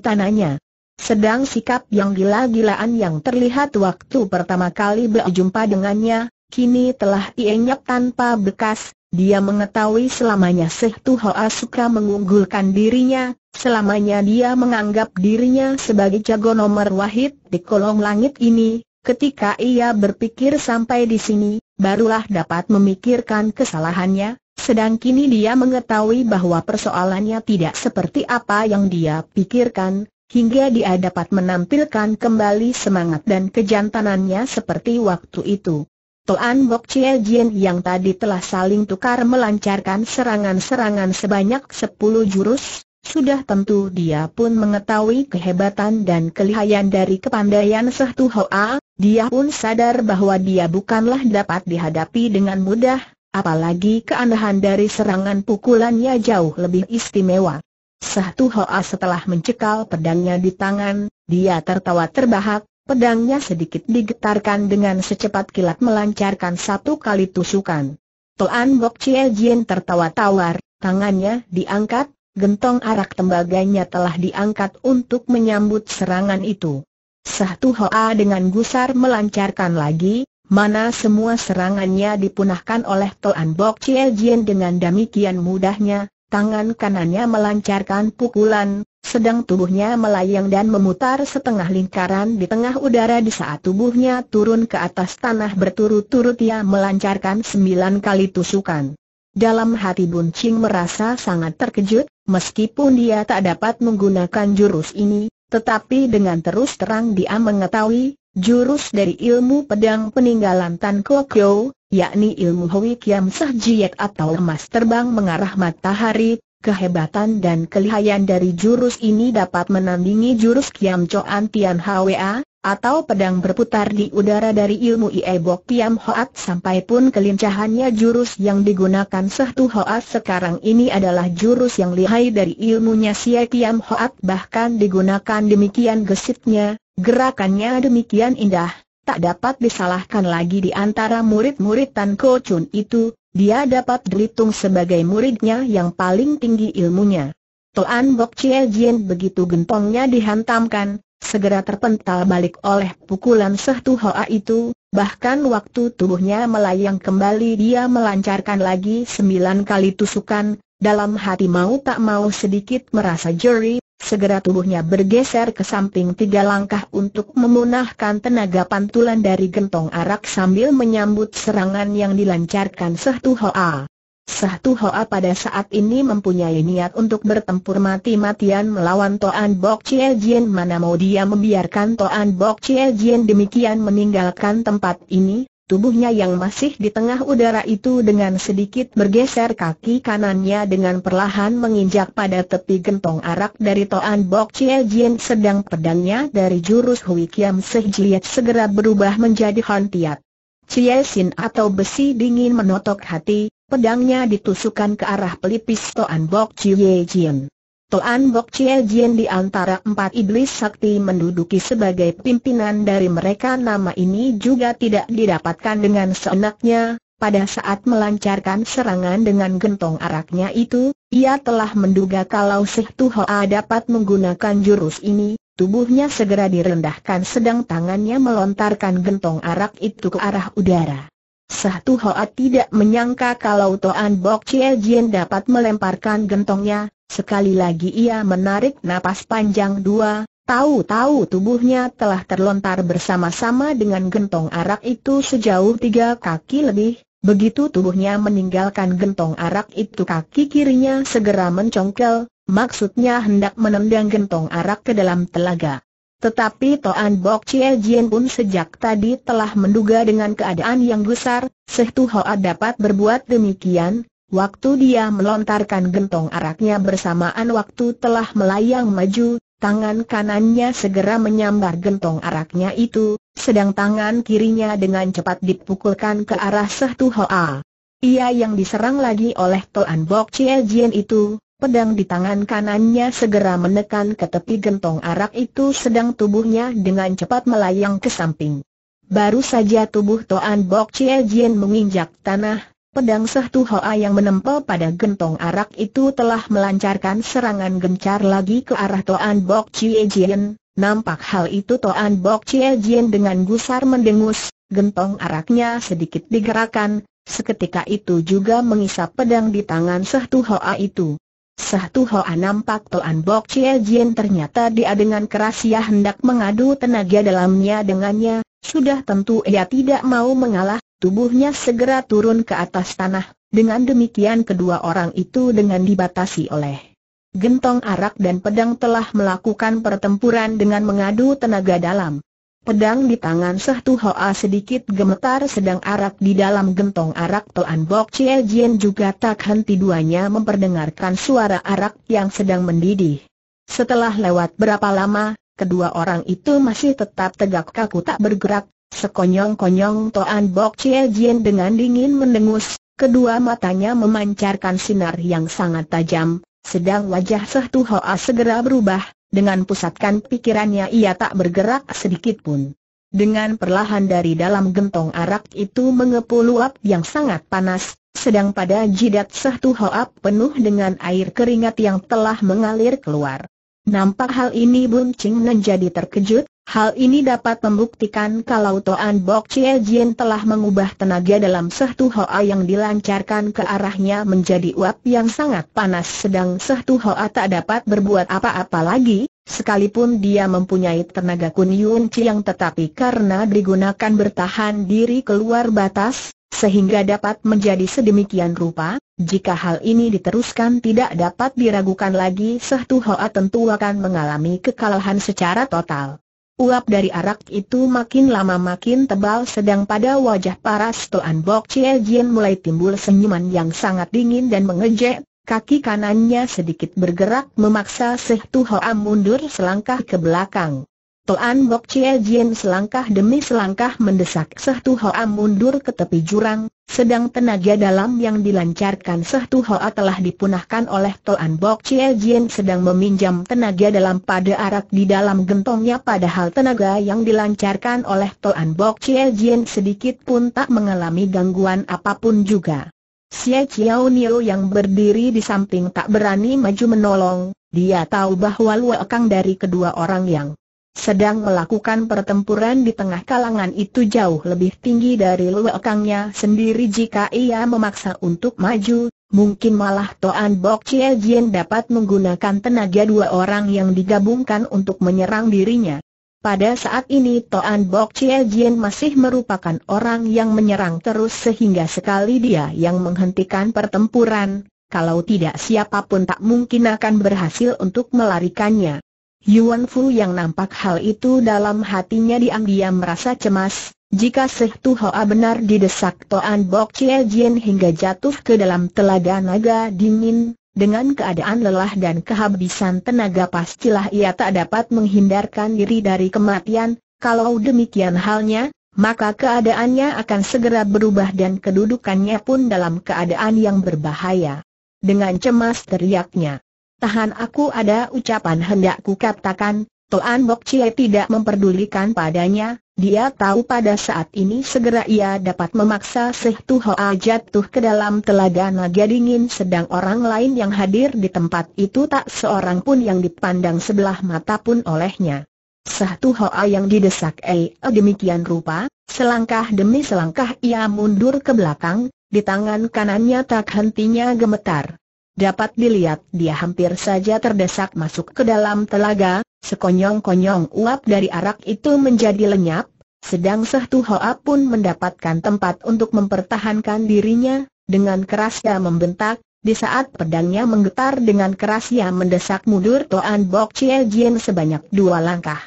Sedang sikap yang gila-gilaan yang terlihat waktu pertama kali berjumpa dengannya, kini telah ienyap tanpa bekas, dia mengetahui selamanya Seh Hoa suka mengunggulkan dirinya, selamanya dia menganggap dirinya sebagai jago nomor wahid di kolong langit ini, ketika ia berpikir sampai di sini, barulah dapat memikirkan kesalahannya, sedang kini dia mengetahui bahwa persoalannya tidak seperti apa yang dia pikirkan, hingga dia dapat menampilkan kembali semangat dan kejantanannya seperti waktu itu. Toan Bok Chie Jin yang tadi telah saling tukar melancarkan serangan-serangan sebanyak 10 jurus, sudah tentu dia pun mengetahui kehebatan dan kelihayan dari kepandaian Sehtu Hoa, dia pun sadar bahwa dia bukanlah dapat dihadapi dengan mudah, Apalagi keanehan dari serangan pukulannya jauh lebih istimewa. Satu Hoa setelah mencekal pedangnya di tangan, dia tertawa terbahak, pedangnya sedikit digetarkan dengan secepat kilat melancarkan satu kali tusukan. Toan Bok Chie Jin tertawa tawar, tangannya diangkat, gentong arak tembaganya telah diangkat untuk menyambut serangan itu. Satu Hoa dengan gusar melancarkan lagi, mana semua serangannya dipunahkan oleh Toan Bok Chie Jien dengan demikian mudahnya, tangan kanannya melancarkan pukulan, sedang tubuhnya melayang dan memutar setengah lingkaran di tengah udara di saat tubuhnya turun ke atas tanah berturut-turut ia melancarkan sembilan kali tusukan. Dalam hati Bun Ching merasa sangat terkejut, meskipun dia tak dapat menggunakan jurus ini, tetapi dengan terus terang dia mengetahui Jurus dari ilmu pedang peninggalan Tan Kok yakni ilmu Hui Kiam Sah Jiet atau emas terbang mengarah matahari, kehebatan dan kelihayan dari jurus ini dapat menandingi jurus Kiam Choan Tian Hwa, atau pedang berputar di udara dari ilmu Ie Iebok Kiam Hoat sampai pun kelincahannya jurus yang digunakan Sehtu Hoat sekarang ini adalah jurus yang lihai dari ilmunya Sia Kiam Hoat bahkan digunakan demikian gesitnya, Gerakannya demikian indah, tak dapat disalahkan lagi di antara murid-murid Tan Ko Chun itu, dia dapat dihitung sebagai muridnya yang paling tinggi ilmunya. Toan Bok Chie Jin begitu gentongnya dihantamkan, segera terpental balik oleh pukulan Sehtu Hoa itu, bahkan waktu tubuhnya melayang kembali dia melancarkan lagi sembilan kali tusukan, dalam hati mau tak mau sedikit merasa jeri, Segera tubuhnya bergeser ke samping tiga langkah untuk memunahkan tenaga pantulan dari gentong arak sambil menyambut serangan yang dilancarkan Sehtu Hoa. Sehtu Hoa pada saat ini mempunyai niat untuk bertempur mati-matian melawan Toan Bok Chie Jien mana mau dia membiarkan Toan Bok Chie Jien demikian meninggalkan tempat ini, Tubuhnya yang masih di tengah udara itu dengan sedikit bergeser kaki kanannya dengan perlahan menginjak pada tepi gentong arak dari Toan Bok Chie Jin sedang pedangnya dari jurus Hui Kiam Seh Jiet segera berubah menjadi Han Tiat. Chie Sin atau besi dingin menotok hati, pedangnya ditusukkan ke arah pelipis Toan Bok Chie Jin. Toan Bok Chie Jien di antara empat iblis sakti menduduki sebagai pimpinan dari mereka nama ini juga tidak didapatkan dengan seenaknya, pada saat melancarkan serangan dengan gentong araknya itu, ia telah menduga kalau Sih Tuhoa dapat menggunakan jurus ini, tubuhnya segera direndahkan sedang tangannya melontarkan gentong arak itu ke arah udara. Sah Tuhoa tidak menyangka kalau Toan Bok Chie Jien dapat melemparkan gentongnya, Sekali lagi ia menarik napas panjang dua, tahu-tahu tubuhnya telah terlontar bersama-sama dengan gentong arak itu sejauh tiga kaki lebih, begitu tubuhnya meninggalkan gentong arak itu kaki kirinya segera mencongkel, maksudnya hendak menendang gentong arak ke dalam telaga. Tetapi Toan Bok Chie Jien pun sejak tadi telah menduga dengan keadaan yang besar, Seh Tuhoa dapat berbuat demikian, Waktu dia melontarkan gentong araknya bersamaan waktu telah melayang maju, tangan kanannya segera menyambar gentong araknya itu, sedang tangan kirinya dengan cepat dipukulkan ke arah Sehtu Hoa. Ia yang diserang lagi oleh Toan Bok Chie Jien itu, pedang di tangan kanannya segera menekan ke tepi gentong arak itu sedang tubuhnya dengan cepat melayang ke samping. Baru saja tubuh Toan Bok Chie Jien menginjak tanah, Pedang Sehtu Hoa yang menempel pada gentong arak itu telah melancarkan serangan gencar lagi ke arah Toan Bok Chie Jian. Nampak hal itu Toan Bok Chie Jian dengan gusar mendengus, gentong araknya sedikit digerakkan, seketika itu juga mengisap pedang di tangan Sehtu Hoa itu. Sehtu Hoa nampak Toan Bok Chie Jian ternyata dia dengan keras ia hendak mengadu tenaga dalamnya dengannya, sudah tentu ia tidak mau mengalah, tubuhnya segera turun ke atas tanah, dengan demikian kedua orang itu dengan dibatasi oleh gentong arak dan pedang telah melakukan pertempuran dengan mengadu tenaga dalam. Pedang di tangan Sehtu Hoa sedikit gemetar sedang arak di dalam gentong arak Toan Bok Chie Jien juga tak henti duanya memperdengarkan suara arak yang sedang mendidih. Setelah lewat berapa lama, kedua orang itu masih tetap tegak kaku tak bergerak, sekonyong-konyong Toan Bok Chie Jin dengan dingin mendengus, kedua matanya memancarkan sinar yang sangat tajam, sedang wajah Sehtu Hoa segera berubah, dengan pusatkan pikirannya ia tak bergerak sedikit pun. Dengan perlahan dari dalam gentong arak itu mengepul uap yang sangat panas, sedang pada jidat Sehtu Hoa penuh dengan air keringat yang telah mengalir keluar. Nampak hal ini Bun Ching menjadi terkejut, hal ini dapat membuktikan kalau Toan Bok Chie Jin telah mengubah tenaga dalam Sehtu Hoa yang dilancarkan ke arahnya menjadi uap yang sangat panas sedang Sehtu Hoa tak dapat berbuat apa-apa lagi, sekalipun dia mempunyai tenaga Kun Yun Chi yang tetapi karena digunakan bertahan diri keluar batas, sehingga dapat menjadi sedemikian rupa, jika hal ini diteruskan tidak dapat diragukan lagi Sehtu Hoa tentu akan mengalami kekalahan secara total. Uap dari arak itu makin lama makin tebal sedang pada wajah para Stoan Bok Chie Jin mulai timbul senyuman yang sangat dingin dan mengejek, kaki kanannya sedikit bergerak memaksa Sehtu Hoa mundur selangkah ke belakang. Toan Bok Chie Jin selangkah demi selangkah mendesak Sehtu Hoa mundur ke tepi jurang, sedang tenaga dalam yang dilancarkan Sehtu Hoa telah dipunahkan oleh Toan Bok Chie Jin sedang meminjam tenaga dalam pada arak di dalam gentongnya padahal tenaga yang dilancarkan oleh Toan Bok Chie Jin sedikit pun tak mengalami gangguan apapun juga. Xie Chiao Niu yang berdiri di samping tak berani maju menolong, dia tahu bahwa luakang Kang dari kedua orang yang sedang melakukan pertempuran di tengah kalangan itu jauh lebih tinggi dari luekangnya sendiri jika ia memaksa untuk maju, mungkin malah Toan Bok Chie Jien dapat menggunakan tenaga dua orang yang digabungkan untuk menyerang dirinya. Pada saat ini Toan Bok Chie Jien masih merupakan orang yang menyerang terus sehingga sekali dia yang menghentikan pertempuran, kalau tidak siapapun tak mungkin akan berhasil untuk melarikannya. Yuan Fu yang nampak hal itu dalam hatinya diam-diam merasa cemas, jika Seh Tu Hoa benar didesak Toan Bok Chie Jin hingga jatuh ke dalam telaga naga dingin, dengan keadaan lelah dan kehabisan tenaga pastilah ia tak dapat menghindarkan diri dari kematian, kalau demikian halnya, maka keadaannya akan segera berubah dan kedudukannya pun dalam keadaan yang berbahaya. Dengan cemas teriaknya, Tahan aku ada ucapan hendak ku katakan, Toan Bok Chie tidak memperdulikan padanya, dia tahu pada saat ini segera ia dapat memaksa Seh Tuhoa jatuh ke dalam telaga naga dingin sedang orang lain yang hadir di tempat itu tak seorang pun yang dipandang sebelah mata pun olehnya. Seh Tuhoa yang didesak eh, eh demikian rupa, selangkah demi selangkah ia mundur ke belakang, di tangan kanannya tak hentinya gemetar. Dapat dilihat dia hampir saja terdesak masuk ke dalam telaga, sekonyong-konyong uap dari arak itu menjadi lenyap, sedang Sehtu Hoa pun mendapatkan tempat untuk mempertahankan dirinya, dengan keras dia membentak, di saat pedangnya menggetar dengan keras ia mendesak mundur Toan Bok Chie Jin sebanyak dua langkah.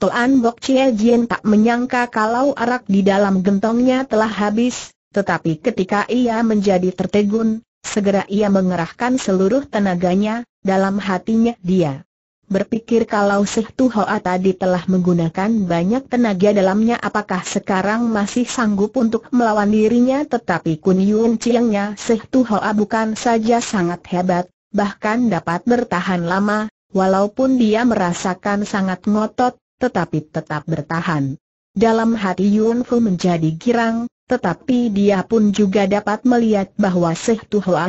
Toan Bok Chie Jin tak menyangka kalau arak di dalam gentongnya telah habis, tetapi ketika ia menjadi tertegun, Segera ia mengerahkan seluruh tenaganya, dalam hatinya dia berpikir kalau Seh Hoa tadi telah menggunakan banyak tenaga dalamnya apakah sekarang masih sanggup untuk melawan dirinya tetapi Kun Yun Chiangnya Seh Hoa bukan saja sangat hebat, bahkan dapat bertahan lama, walaupun dia merasakan sangat ngotot, tetapi tetap bertahan. Dalam hati Yun Fu menjadi girang, tetapi dia pun juga dapat melihat bahwa Seh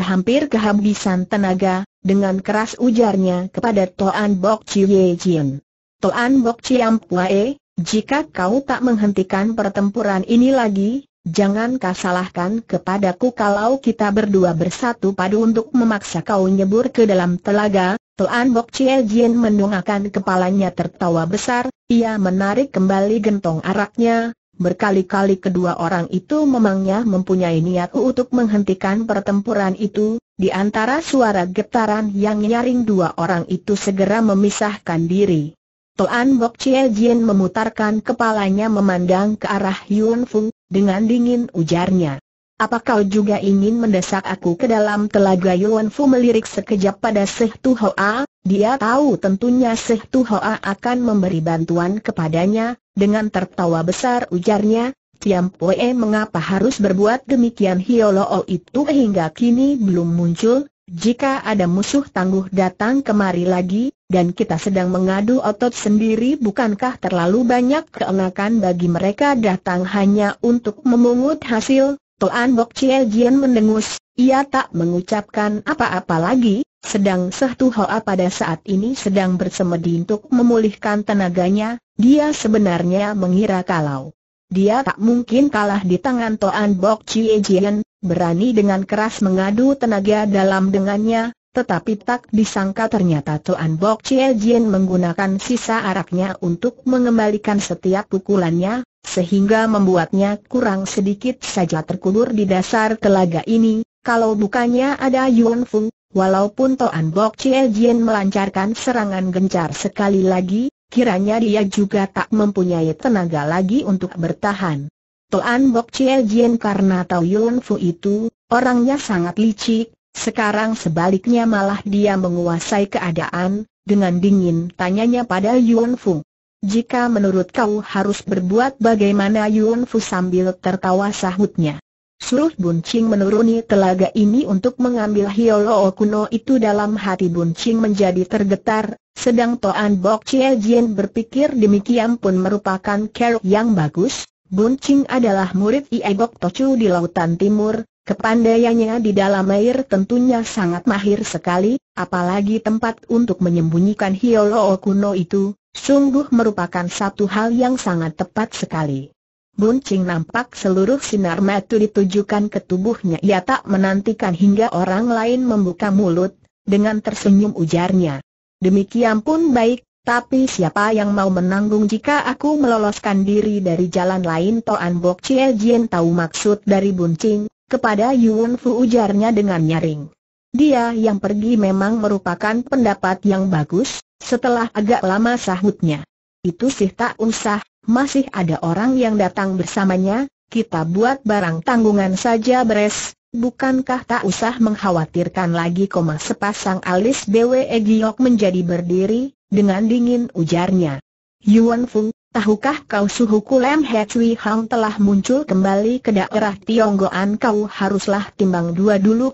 hampir kehabisan tenaga, dengan keras ujarnya kepada Toan Bok Chie Jin. Toan Bok Chiam Puae, jika kau tak menghentikan pertempuran ini lagi, jangan kau salahkan kepadaku kalau kita berdua bersatu padu untuk memaksa kau nyebur ke dalam telaga. Toan Bok Chie Jin mendongakkan kepalanya tertawa besar, ia menarik kembali gentong araknya, Berkali-kali kedua orang itu memangnya mempunyai niat untuk menghentikan pertempuran itu, di antara suara getaran yang nyaring dua orang itu segera memisahkan diri. Toan Bok Chie Jin memutarkan kepalanya memandang ke arah Yuan Fung, dengan dingin ujarnya. Apa kau juga ingin mendesak aku ke dalam telaga Yuan Fu melirik sekejap pada Seh Tu Hoa, dia tahu tentunya Seh Hoa akan memberi bantuan kepadanya, dengan tertawa besar ujarnya, Tiam Pue mengapa harus berbuat demikian Hioloo itu hingga kini belum muncul, jika ada musuh tangguh datang kemari lagi, dan kita sedang mengadu otot sendiri bukankah terlalu banyak keenakan bagi mereka datang hanya untuk memungut hasil, Toan Bok Chie Jian mendengus, ia tak mengucapkan apa-apa lagi, sedang Sehtu Hoa pada saat ini sedang bersemedi untuk memulihkan tenaganya, dia sebenarnya mengira kalau dia tak mungkin kalah di tangan Toan Bok Chie Jian, berani dengan keras mengadu tenaga dalam dengannya, tetapi tak disangka ternyata Toan Bok Chie Jian menggunakan sisa araknya untuk mengembalikan setiap pukulannya, sehingga membuatnya kurang sedikit saja terkulur di dasar telaga ini, kalau bukannya ada Yuan Fung, walaupun Toan Bok Chie Jian melancarkan serangan gencar sekali lagi, kiranya dia juga tak mempunyai tenaga lagi untuk bertahan. Toan Bok Chie Jian karena tahu Yuan Fung itu, orangnya sangat licik, sekarang sebaliknya malah dia menguasai keadaan, dengan dingin tanyanya pada Yuan Fung. Jika menurut kau harus berbuat bagaimana Yun Fu sambil tertawa sahutnya. Suruh Buncing menuruni telaga ini untuk mengambil Hiolo kuno itu dalam hati Buncing menjadi tergetar, sedang Toan Bok Chie Jin berpikir demikian pun merupakan kerok yang bagus. Buncing adalah murid Ie Bok Tochu di Lautan Timur, kepandaiannya di dalam air tentunya sangat mahir sekali, apalagi tempat untuk menyembunyikan Hiolo kuno itu, Sungguh merupakan satu hal yang sangat tepat sekali. Buncing nampak seluruh sinar mata ditujukan ke tubuhnya. Ia tak menantikan hingga orang lain membuka mulut, dengan tersenyum ujarnya. Demikian pun baik, tapi siapa yang mau menanggung jika aku meloloskan diri dari jalan lain Toan Bok Chie Jien tahu maksud dari Buncing, kepada Yun Fu ujarnya dengan nyaring. Dia yang pergi memang merupakan pendapat yang bagus, setelah agak lama sahutnya. Itu sih tak usah, masih ada orang yang datang bersamanya, kita buat barang tanggungan saja beres, bukankah tak usah mengkhawatirkan lagi koma sepasang alis Dewe Giyok menjadi berdiri, dengan dingin ujarnya. Yuan Fung, Tahukah kau suhu Kulem He Hang telah muncul kembali ke daerah Tionggoan kau haruslah timbang dua dulu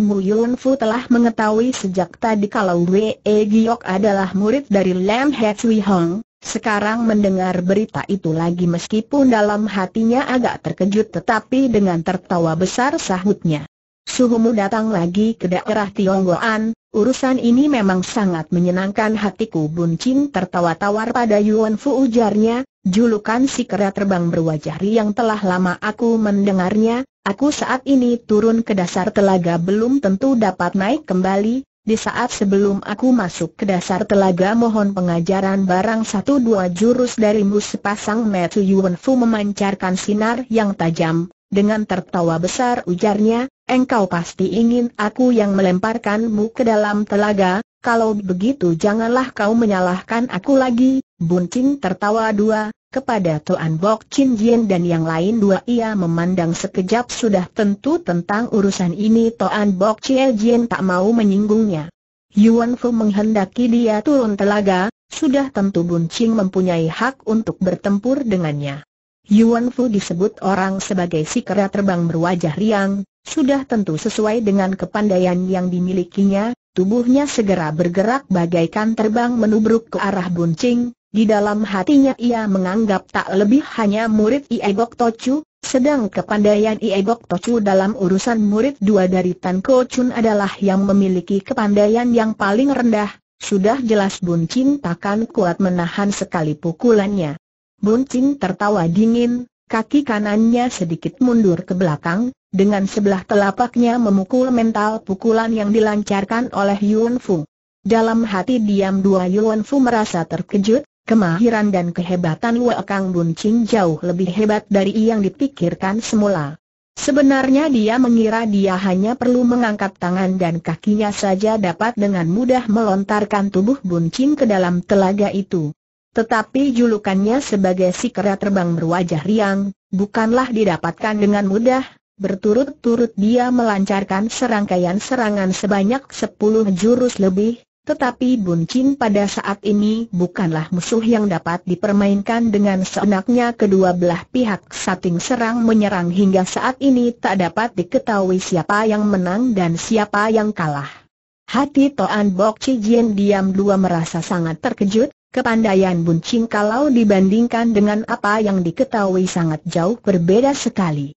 Mu Yun Fu telah mengetahui sejak tadi kalau Wei Giok adalah murid dari Lem He Hang. Sekarang mendengar berita itu lagi meskipun dalam hatinya agak terkejut tetapi dengan tertawa besar sahutnya suhumu datang lagi ke daerah Tionggoan, urusan ini memang sangat menyenangkan hatiku Bun Ching tertawa tawar pada Yuan Fu ujarnya, julukan si kera terbang berwajah yang telah lama aku mendengarnya, aku saat ini turun ke dasar telaga belum tentu dapat naik kembali, di saat sebelum aku masuk ke dasar telaga mohon pengajaran barang satu dua jurus darimu sepasang metu Yuan Fu memancarkan sinar yang tajam, dengan tertawa besar ujarnya, Engkau pasti ingin aku yang melemparkanmu ke dalam telaga, kalau begitu janganlah kau menyalahkan aku lagi, Buncing tertawa dua, kepada Tuan Bok Chin Jin dan yang lain dua ia memandang sekejap sudah tentu tentang urusan ini Tuan Bok Chie Jin tak mau menyinggungnya. Yuan Fu menghendaki dia turun telaga, sudah tentu Buncing mempunyai hak untuk bertempur dengannya. Yuan Fu disebut orang sebagai si kera terbang berwajah riang, sudah tentu sesuai dengan kepandaian yang dimilikinya, tubuhnya segera bergerak bagaikan terbang menubruk ke arah buncing, di dalam hatinya ia menganggap tak lebih hanya murid Iebok Tochu, sedang kepandaian Iebok Tochu dalam urusan murid dua dari Tan Ko Chun adalah yang memiliki kepandaian yang paling rendah, sudah jelas Buncin takkan kuat menahan sekali pukulannya. Buncin tertawa dingin, kaki kanannya sedikit mundur ke belakang, dengan sebelah telapaknya memukul mental pukulan yang dilancarkan oleh Yuan Fu. Dalam hati diam dua Yuan Fu merasa terkejut, kemahiran dan kehebatan Wakang Bun Ching jauh lebih hebat dari yang dipikirkan semula. Sebenarnya dia mengira dia hanya perlu mengangkat tangan dan kakinya saja dapat dengan mudah melontarkan tubuh buncing ke dalam telaga itu. Tetapi julukannya sebagai si kera terbang berwajah riang, bukanlah didapatkan dengan mudah, Berturut-turut dia melancarkan serangkaian serangan sebanyak 10 jurus lebih, tetapi Bun Chin pada saat ini bukanlah musuh yang dapat dipermainkan dengan seenaknya kedua belah pihak sating serang menyerang hingga saat ini tak dapat diketahui siapa yang menang dan siapa yang kalah. Hati Toan Bok Cijin diam dua merasa sangat terkejut, kepandaian Bun Chin kalau dibandingkan dengan apa yang diketahui sangat jauh berbeda sekali.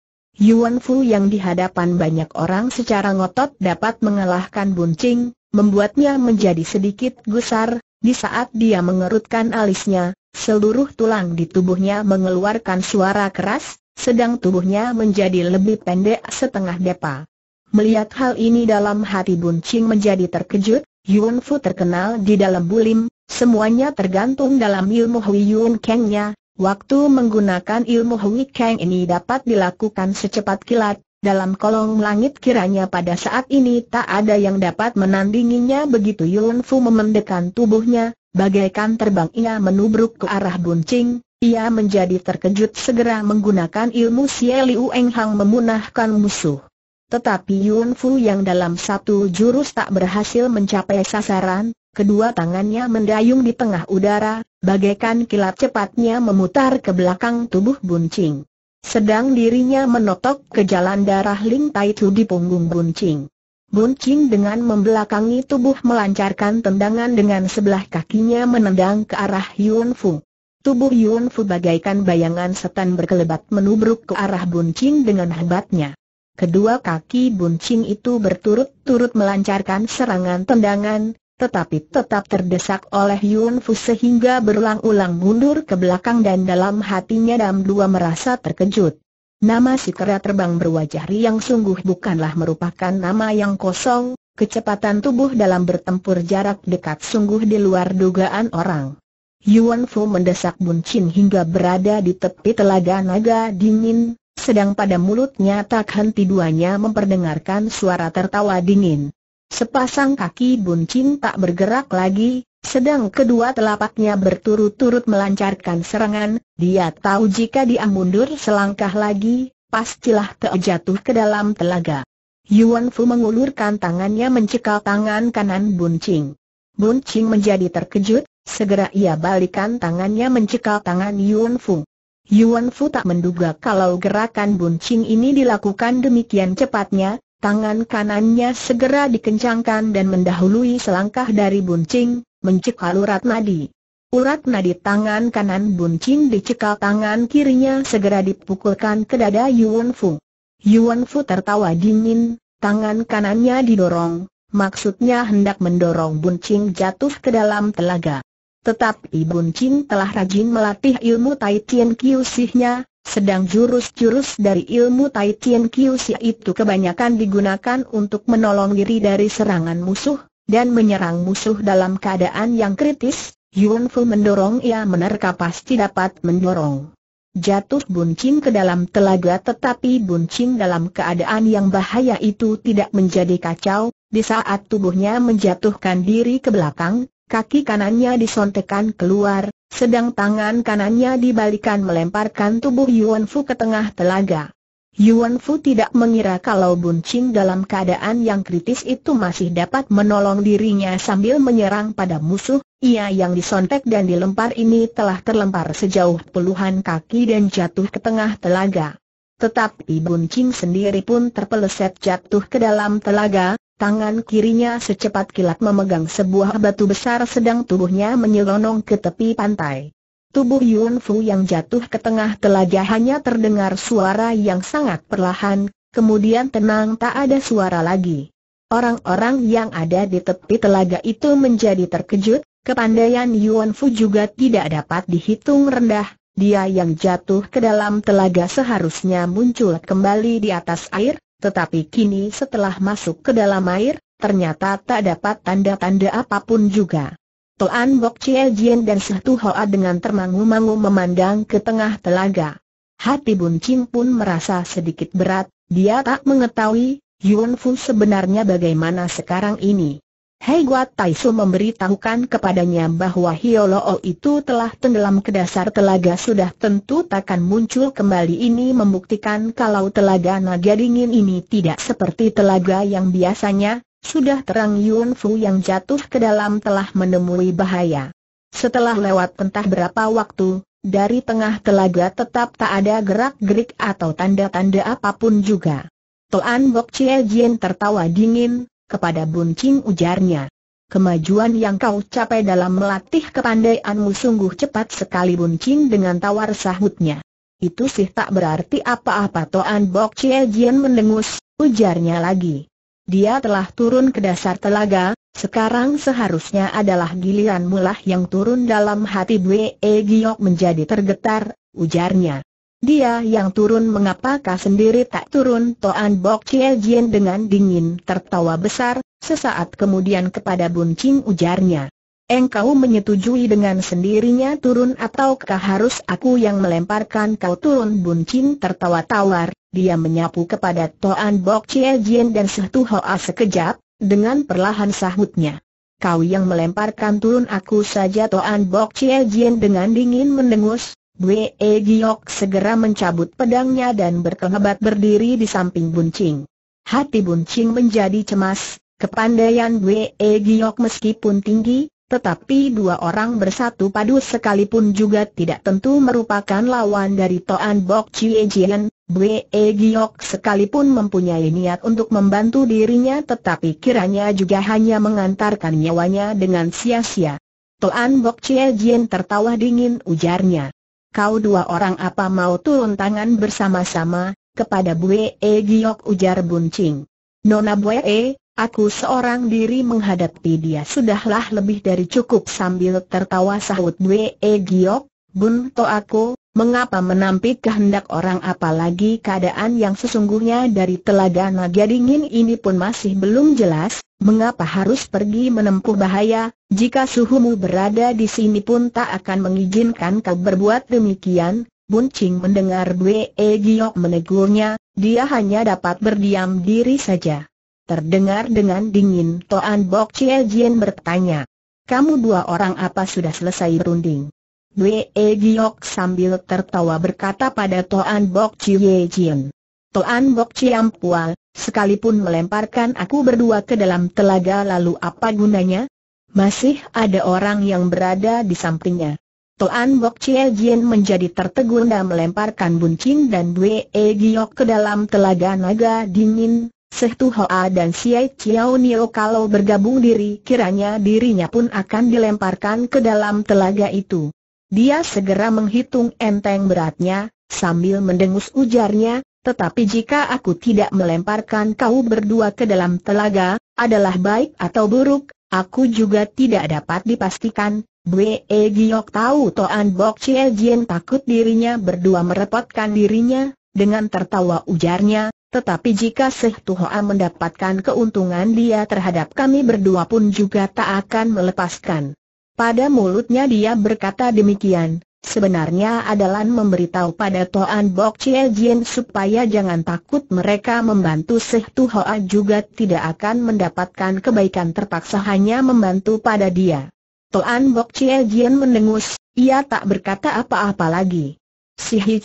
Yuan Fu yang di hadapan banyak orang secara ngotot dapat mengalahkan buncing, membuatnya menjadi sedikit gusar, di saat dia mengerutkan alisnya, seluruh tulang di tubuhnya mengeluarkan suara keras, sedang tubuhnya menjadi lebih pendek setengah depa. Melihat hal ini dalam hati buncing menjadi terkejut, Yuan Fu terkenal di dalam bulim, semuanya tergantung dalam ilmu Hui Yun Kengnya, Waktu menggunakan ilmu Hui Kang ini dapat dilakukan secepat kilat, dalam kolong langit kiranya pada saat ini tak ada yang dapat menandinginya begitu Yun Fu memendekkan tubuhnya, bagaikan terbang ia menubruk ke arah buncing, ia menjadi terkejut segera menggunakan ilmu Xie Liu Eng Hang memunahkan musuh. Tetapi Yun Fu yang dalam satu jurus tak berhasil mencapai sasaran, kedua tangannya mendayung di tengah udara, bagaikan kilat cepatnya memutar ke belakang tubuh Buncing. Sedang dirinya menotok ke jalan darah Ling Tai Chu di punggung Buncing. Buncing dengan membelakangi tubuh melancarkan tendangan dengan sebelah kakinya menendang ke arah Yun Fu. Tubuh Yun Fu bagaikan bayangan setan berkelebat menubruk ke arah Buncing dengan hebatnya. Kedua kaki Buncing itu berturut-turut melancarkan serangan tendangan, tetapi tetap terdesak oleh Yun Fu sehingga berulang-ulang mundur ke belakang dan dalam hatinya Dam Dua merasa terkejut. Nama si kera terbang berwajah riang sungguh bukanlah merupakan nama yang kosong, kecepatan tubuh dalam bertempur jarak dekat sungguh di luar dugaan orang. Yuan Fu mendesak Bun Chin hingga berada di tepi telaga naga dingin, sedang pada mulutnya tak henti duanya memperdengarkan suara tertawa dingin. Sepasang kaki buncing tak bergerak lagi, sedang kedua telapaknya berturut-turut melancarkan serangan, dia tahu jika dia mundur selangkah lagi, pastilah terjatuh ke dalam telaga. Yuan Fu mengulurkan tangannya mencekal tangan kanan buncing. Buncing menjadi terkejut, segera ia balikan tangannya mencekal tangan Yuan Fu. Yuan Fu tak menduga kalau gerakan buncing ini dilakukan demikian cepatnya, Tangan kanannya segera dikencangkan dan mendahului selangkah dari buncing, mencekal urat nadi. Urat nadi tangan kanan buncing dicekal tangan kirinya segera dipukulkan ke dada Yuan Fu. Yuan Fu tertawa dingin, tangan kanannya didorong, maksudnya hendak mendorong buncing jatuh ke dalam telaga. Tetapi buncing telah rajin melatih ilmu Tai Kiu Kiusihnya, sedang jurus-jurus dari ilmu Tai Tien Kiusi itu kebanyakan digunakan untuk menolong diri dari serangan musuh, dan menyerang musuh dalam keadaan yang kritis, Yuan Fu mendorong ia menerka pasti dapat mendorong. Jatuh buncin ke dalam telaga tetapi buncin dalam keadaan yang bahaya itu tidak menjadi kacau, di saat tubuhnya menjatuhkan diri ke belakang, kaki kanannya disontekan keluar, sedang tangan kanannya dibalikan melemparkan tubuh Yuan Fu ke tengah telaga. Yuan Fu tidak mengira kalau Buncing dalam keadaan yang kritis itu masih dapat menolong dirinya sambil menyerang pada musuh, ia yang disontek dan dilempar ini telah terlempar sejauh puluhan kaki dan jatuh ke tengah telaga. Tetapi Buncing sendiri pun terpeleset jatuh ke dalam telaga, Tangan kirinya secepat kilat memegang sebuah batu besar sedang tubuhnya menyelonong ke tepi pantai. Tubuh Yun Fu yang jatuh ke tengah telaga hanya terdengar suara yang sangat perlahan, kemudian tenang tak ada suara lagi. Orang-orang yang ada di tepi telaga itu menjadi terkejut, kepandaian Yuanfu Fu juga tidak dapat dihitung rendah, dia yang jatuh ke dalam telaga seharusnya muncul kembali di atas air, tetapi kini setelah masuk ke dalam air, ternyata tak dapat tanda-tanda apapun juga. Toan Bok Chie Jien dan Sehtu Hoa dengan termangu-mangu memandang ke tengah telaga. Hati Bun Ching pun merasa sedikit berat, dia tak mengetahui Yun Fu sebenarnya bagaimana sekarang ini. Hei Gua Taisu memberitahukan kepadanya bahwa Hioloo oh itu telah tenggelam ke dasar telaga sudah tentu takkan muncul kembali ini membuktikan kalau telaga naga dingin ini tidak seperti telaga yang biasanya, sudah terang Yun Fu yang jatuh ke dalam telah menemui bahaya. Setelah lewat pentah berapa waktu, dari tengah telaga tetap tak ada gerak-gerik atau tanda-tanda apapun juga. Tuan Bok Chie Jin tertawa dingin, kepada Buncing ujarnya. Kemajuan yang kau capai dalam melatih kepandaianmu sungguh cepat sekali buncing dengan tawar sahutnya. Itu sih tak berarti apa-apa Toan Bok Chie Jian mendengus, ujarnya lagi. Dia telah turun ke dasar telaga, sekarang seharusnya adalah giliran mulah yang turun dalam hati Bwe Giok menjadi tergetar, ujarnya. Dia yang turun mengapakah sendiri tak turun Toan Bok Chie Jien dengan dingin tertawa besar, sesaat kemudian kepada Bun Ching ujarnya. Engkau menyetujui dengan sendirinya turun ataukah harus aku yang melemparkan kau turun Bun Ching tertawa tawar, dia menyapu kepada Toan Bok Chie Jien dan Sehtu Hoa sekejap, dengan perlahan sahutnya. Kau yang melemparkan turun aku saja Toan Bok Chie Jien dengan dingin mendengus, Bwe Giok segera mencabut pedangnya dan berkehebat berdiri di samping Buncing. Hati Buncing menjadi cemas, kepandaian Bwe Giok meskipun tinggi, tetapi dua orang bersatu padu sekalipun juga tidak tentu merupakan lawan dari Toan Bok Chie Jian. Bwe Giok sekalipun mempunyai niat untuk membantu dirinya tetapi kiranya juga hanya mengantarkan nyawanya dengan sia-sia. Toan Bok Chie Jian tertawa dingin ujarnya kau dua orang apa mau turun tangan bersama-sama, kepada Bue e Giok ujar Buncing. Nona Bue, e, aku seorang diri menghadapi dia sudahlah lebih dari cukup sambil tertawa sahut Bue e Giok, Bun to aku, Mengapa menampik kehendak orang apalagi keadaan yang sesungguhnya dari telaga naga dingin ini pun masih belum jelas, mengapa harus pergi menempuh bahaya, jika suhumu berada di sini pun tak akan mengizinkan kau berbuat demikian, Ching mendengar Bwe e Giok menegurnya, dia hanya dapat berdiam diri saja. Terdengar dengan dingin Toan Bok Chie Jin bertanya, kamu dua orang apa sudah selesai berunding? Wee Giok sambil tertawa berkata pada Toan Bok Chie Jin. Toan Bok Chiam Pual, sekalipun melemparkan aku berdua ke dalam telaga lalu apa gunanya? Masih ada orang yang berada di sampingnya. Toan Bok Chie Jin menjadi tertegun dan melemparkan Chin dan Wee Giok ke dalam telaga naga dingin. Seh Hoa dan Siai Chiao Nio kalau bergabung diri kiranya dirinya pun akan dilemparkan ke dalam telaga itu. Dia segera menghitung enteng beratnya, sambil mendengus ujarnya, tetapi jika aku tidak melemparkan kau berdua ke dalam telaga, adalah baik atau buruk, aku juga tidak dapat dipastikan. Bwe e Giok tahu Toan Bok Chie Jien takut dirinya berdua merepotkan dirinya, dengan tertawa ujarnya, tetapi jika Seh Tuhoa mendapatkan keuntungan dia terhadap kami berdua pun juga tak akan melepaskan. Pada mulutnya dia berkata demikian. Sebenarnya adalah memberitahu pada Toan Bok Chie Jin supaya jangan takut mereka membantu Seh Tu Hoa juga tidak akan mendapatkan kebaikan terpaksa hanya membantu pada dia. Toan Bok Chie Jin mendengus, ia tak berkata apa-apa lagi. Si Hi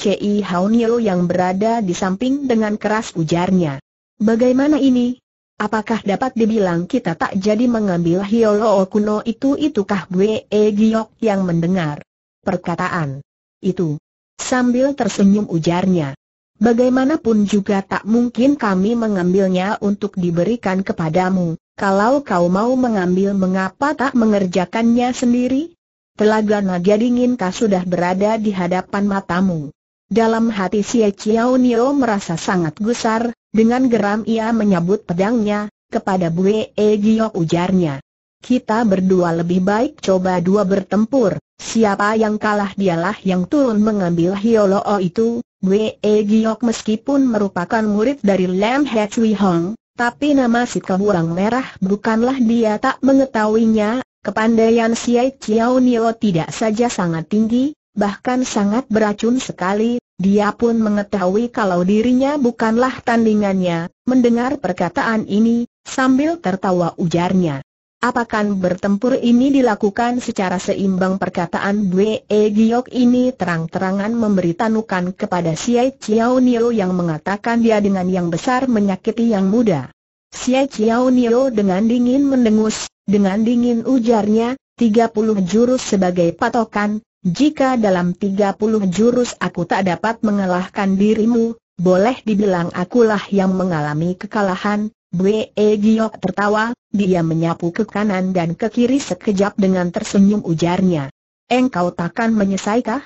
Hao Niu yang berada di samping dengan keras ujarnya. Bagaimana ini? Apakah dapat dibilang kita tak jadi mengambil Hiolo kuno itu itukah gue e Giok yang mendengar perkataan itu? Sambil tersenyum ujarnya. Bagaimanapun juga tak mungkin kami mengambilnya untuk diberikan kepadamu, kalau kau mau mengambil mengapa tak mengerjakannya sendiri? Telaga naga kah sudah berada di hadapan matamu? Dalam hati Xie Chiao Nio merasa sangat gusar, dengan geram ia menyabut pedangnya, kepada Bue E Giok ujarnya. Kita berdua lebih baik coba dua bertempur, siapa yang kalah dialah yang turun mengambil Hioloo itu, Bue E Giok meskipun merupakan murid dari Lam He Cui Hong, tapi nama si keburang merah bukanlah dia tak mengetahuinya, kepandaian Siai Chiao Nio tidak saja sangat tinggi, bahkan sangat beracun sekali, dia pun mengetahui kalau dirinya bukanlah tandingannya, mendengar perkataan ini, sambil tertawa ujarnya. Apakah bertempur ini dilakukan secara seimbang perkataan Bwe e Giok ini terang-terangan memberi tanukan kepada Xie Chiao Nio yang mengatakan dia dengan yang besar menyakiti yang muda. Xie Chiao Nio dengan dingin mendengus, dengan dingin ujarnya, 30 jurus sebagai patokan, jika dalam tiga puluh jurus aku tak dapat mengalahkan dirimu, boleh dibilang akulah yang mengalami kekalahan, Bwe e Giok tertawa, dia menyapu ke kanan dan ke kiri sekejap dengan tersenyum ujarnya. Engkau takkan menyesaikah?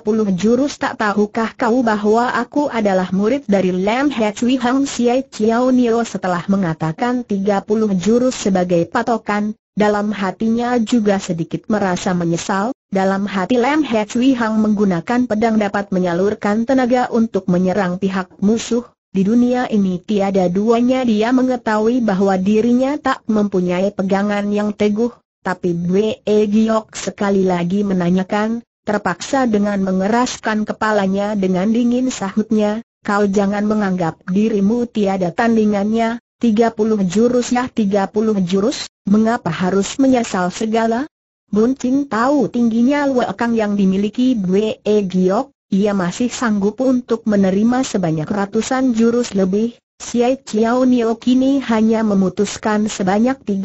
puluh jurus tak tahukah kau bahwa aku adalah murid dari Lam Hetsui Hang Siai Chiao Nio setelah mengatakan tiga puluh jurus sebagai patokan, dalam hatinya juga sedikit merasa menyesal, dalam hati Lam He Hang menggunakan pedang dapat menyalurkan tenaga untuk menyerang pihak musuh, di dunia ini tiada duanya dia mengetahui bahwa dirinya tak mempunyai pegangan yang teguh, tapi Bwe e Giok sekali lagi menanyakan, terpaksa dengan mengeraskan kepalanya dengan dingin sahutnya, kau jangan menganggap dirimu tiada tandingannya, 30 jurus ya 30 jurus, mengapa harus menyesal segala? Bun Cing tahu tingginya Luekang yang dimiliki Bwe e Giok, ia masih sanggup untuk menerima sebanyak ratusan jurus lebih, Siai Chiao Nio kini hanya memutuskan sebanyak 30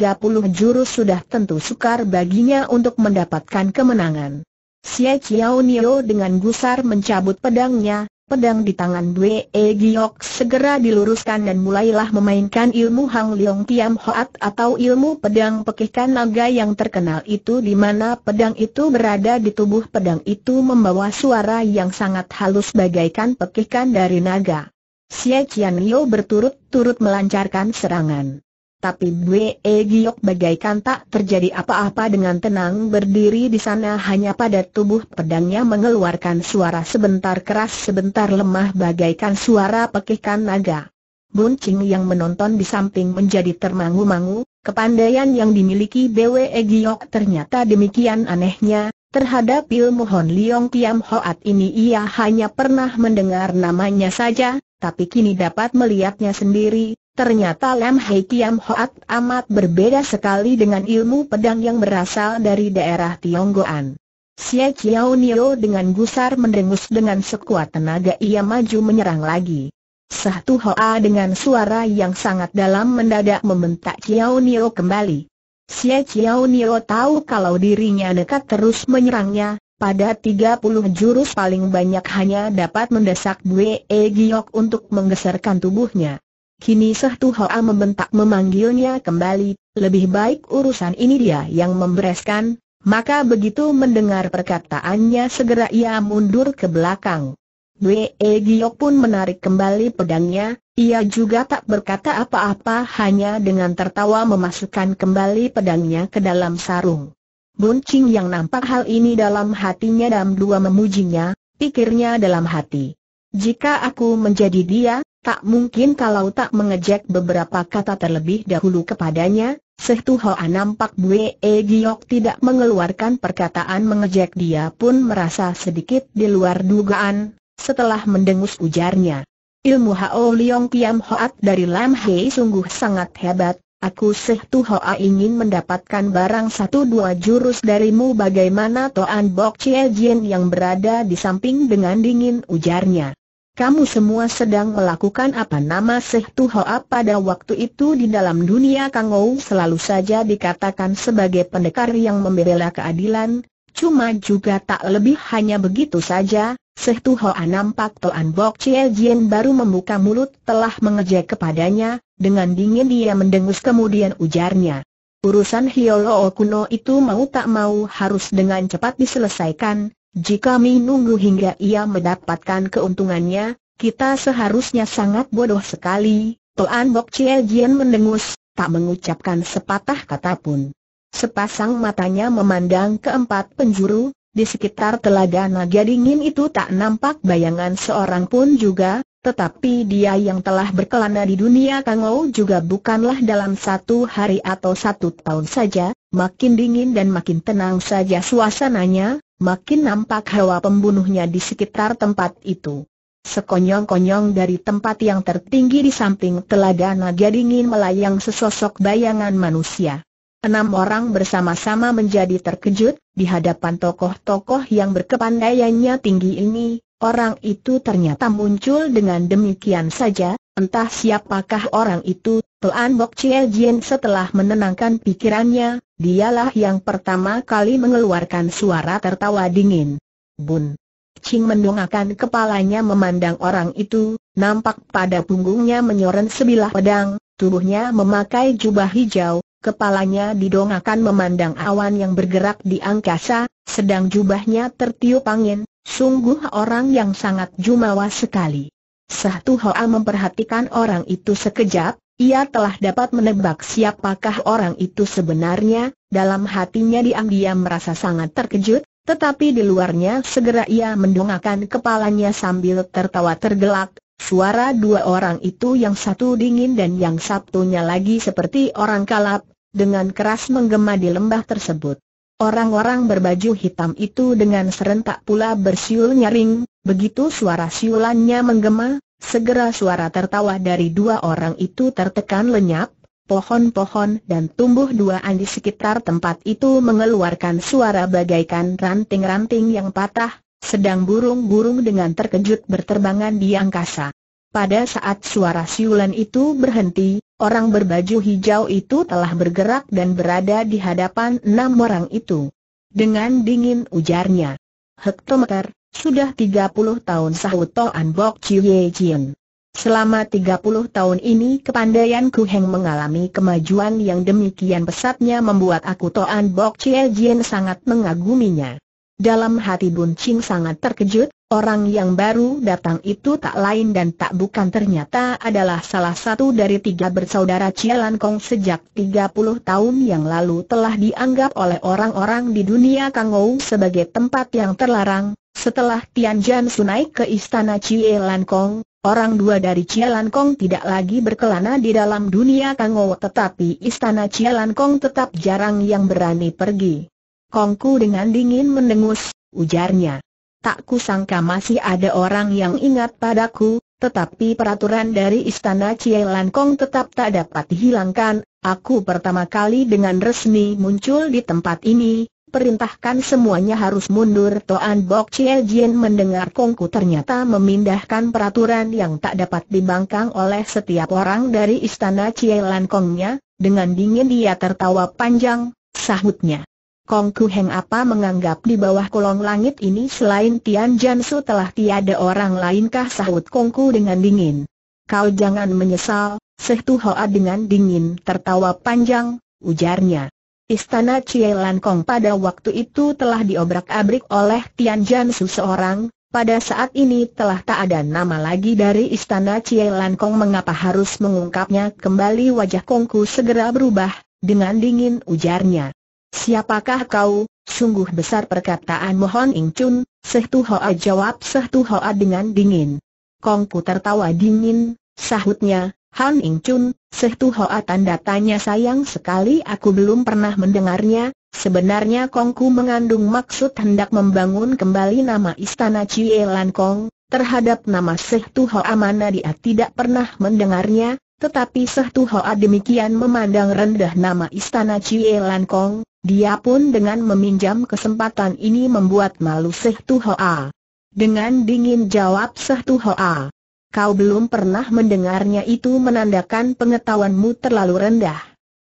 jurus sudah tentu sukar baginya untuk mendapatkan kemenangan. Siai Chiao Nio dengan gusar mencabut pedangnya, Pedang di tangan Dwe e Giok segera diluruskan dan mulailah memainkan ilmu Hang Leong Tiam Hoat atau ilmu pedang pekihkan naga yang terkenal itu di mana pedang itu berada di tubuh pedang itu membawa suara yang sangat halus bagaikan pekihkan dari naga. Xie Qian Yeo berturut-turut melancarkan serangan tapi Bwe Giok bagaikan tak terjadi apa-apa dengan tenang berdiri di sana hanya pada tubuh pedangnya mengeluarkan suara sebentar keras sebentar lemah bagaikan suara pekikan naga. Buncing yang menonton di samping menjadi termangu-mangu, kepandaian yang dimiliki Bwe Giok ternyata demikian anehnya, terhadap ilmu Hon Leong Kiam Hoat ini ia hanya pernah mendengar namanya saja, tapi kini dapat melihatnya sendiri, ternyata Lam Hei Kiam Hoat amat berbeda sekali dengan ilmu pedang yang berasal dari daerah Tionggoan. Xie Chiao Nio dengan gusar mendengus dengan sekuat tenaga ia maju menyerang lagi. Satu Hoa dengan suara yang sangat dalam mendadak membentak Chiao Nio kembali. Xie Chiao Nio tahu kalau dirinya nekat terus menyerangnya, pada 30 jurus paling banyak hanya dapat mendesak Bwe e Giok untuk menggeserkan tubuhnya. Kini Sehtu Hoa membentak memanggilnya kembali, lebih baik urusan ini dia yang membereskan, maka begitu mendengar perkataannya segera ia mundur ke belakang. Bwe e Giok pun menarik kembali pedangnya, ia juga tak berkata apa-apa hanya dengan tertawa memasukkan kembali pedangnya ke dalam sarung. Buncing yang nampak hal ini dalam hatinya dan dua memujinya, pikirnya dalam hati. Jika aku menjadi dia, tak mungkin kalau tak mengejek beberapa kata terlebih dahulu kepadanya, Sehtu Hoa ah, nampak Bue e Giok tidak mengeluarkan perkataan mengejek dia pun merasa sedikit di luar dugaan, setelah mendengus ujarnya. Ilmu Hao Leong Kiam Hoat dari Lam Hei sungguh sangat hebat, Aku Seh Tuhoa ingin mendapatkan barang satu dua jurus darimu bagaimana Toan Bok Chie Jin yang berada di samping dengan dingin ujarnya. Kamu semua sedang melakukan apa nama Seh Tuhoa pada waktu itu di dalam dunia Kangou selalu saja dikatakan sebagai pendekar yang membela keadilan, cuma juga tak lebih hanya begitu saja, Seh Tuhoa nampak Toan Bok Chie Jien baru membuka mulut telah mengejek kepadanya, dengan dingin dia mendengus kemudian ujarnya. Urusan Hiolo Kuno itu mau tak mau harus dengan cepat diselesaikan, jika menunggu hingga ia mendapatkan keuntungannya, kita seharusnya sangat bodoh sekali. Toan Bok Chie Jien mendengus, tak mengucapkan sepatah kata pun. Sepasang matanya memandang keempat penjuru, di sekitar telaga naga dingin itu tak nampak bayangan seorang pun juga, tetapi dia yang telah berkelana di dunia Kangou juga bukanlah dalam satu hari atau satu tahun saja, makin dingin dan makin tenang saja suasananya, makin nampak hawa pembunuhnya di sekitar tempat itu. Sekonyong-konyong dari tempat yang tertinggi di samping telaga naga dingin melayang sesosok bayangan manusia. Enam orang bersama-sama menjadi terkejut, di hadapan tokoh-tokoh yang berkepandaiannya tinggi ini, orang itu ternyata muncul dengan demikian saja, entah siapakah orang itu, Tuan Bok Chie Jin setelah menenangkan pikirannya, dialah yang pertama kali mengeluarkan suara tertawa dingin. Bun! Ching mendongakkan kepalanya memandang orang itu, nampak pada punggungnya menyorot sebilah pedang, tubuhnya memakai jubah hijau, Kepalanya didongakan memandang awan yang bergerak di angkasa, sedang jubahnya tertiup angin, sungguh orang yang sangat jumawa sekali. Satu Hoa memperhatikan orang itu sekejap, ia telah dapat menebak siapakah orang itu sebenarnya, dalam hatinya diam-diam merasa sangat terkejut, tetapi di luarnya segera ia mendongakkan kepalanya sambil tertawa tergelak, Suara dua orang itu yang satu dingin dan yang satunya lagi seperti orang kalap, dengan keras menggema di lembah tersebut. Orang-orang berbaju hitam itu dengan serentak pula bersiul nyaring, begitu suara siulannya menggema, segera suara tertawa dari dua orang itu tertekan lenyap, pohon-pohon dan tumbuh dua di sekitar tempat itu mengeluarkan suara bagaikan ranting-ranting yang patah, sedang burung-burung dengan terkejut berterbangan di angkasa. Pada saat suara siulan itu berhenti, Orang berbaju hijau itu telah bergerak dan berada di hadapan enam orang itu. Dengan dingin ujarnya. Hektometer, sudah 30 tahun sahut Toan Bok Chie Chien. Selama 30 tahun ini kepandaian Ku Heng mengalami kemajuan yang demikian pesatnya membuat aku Toan Bok Chie Chien sangat mengaguminya. Dalam hati Bun Ching sangat terkejut, Orang yang baru datang itu tak lain dan tak bukan ternyata adalah salah satu dari tiga bersaudara Cialan Kong sejak 30 tahun yang lalu telah dianggap oleh orang-orang di dunia Kangou sebagai tempat yang terlarang. Setelah Jan Sunai ke istana Cialan Kong, Orang dua dari Cialan Kong tidak lagi berkelana di dalam dunia Kangou tetapi istana Cialan Kong tetap jarang yang berani pergi. Kongku dengan dingin mendengus, ujarnya. Tak kusangka masih ada orang yang ingat padaku, tetapi peraturan dari Istana Cielan Kong tetap tak dapat dihilangkan. Aku pertama kali dengan resmi muncul di tempat ini, perintahkan semuanya harus mundur Toan Bok Ciel Jin mendengar Kongku ternyata memindahkan peraturan yang tak dapat dibangkang oleh setiap orang dari istana Cielan Kongnya. dengan dingin dia tertawa panjang, sahutnya. Kong Ku Heng apa menganggap di bawah kolong langit ini selain Tian Su telah tiada orang lainkah sahut Kong Ku dengan dingin. Kau jangan menyesal, Seh Tu Hoa dengan dingin tertawa panjang, ujarnya. Istana Cielan Kong pada waktu itu telah diobrak-abrik oleh Tian Su seorang, pada saat ini telah tak ada nama lagi dari istana Cielan Kong mengapa harus mengungkapnya kembali wajah Kongku segera berubah, dengan dingin ujarnya. Siapakah kau? Sungguh besar perkataan Mohon Ing Chun, Seh Hoa jawab Seh Tu Hoa dengan dingin. Kongku tertawa dingin, sahutnya, Han Ing Chun, Seh Hoa tanda tanya sayang sekali aku belum pernah mendengarnya, sebenarnya Kongku mengandung maksud hendak membangun kembali nama istana Chie Lan Kong, terhadap nama Seh Tu Hoa mana dia tidak pernah mendengarnya, tetapi Seh Tu Hoa demikian memandang rendah nama istana Chie Lan Kong, dia pun dengan meminjam kesempatan ini membuat malu Seh Hoa. Dengan dingin jawab Seh Hoa. Kau belum pernah mendengarnya itu menandakan pengetahuanmu terlalu rendah.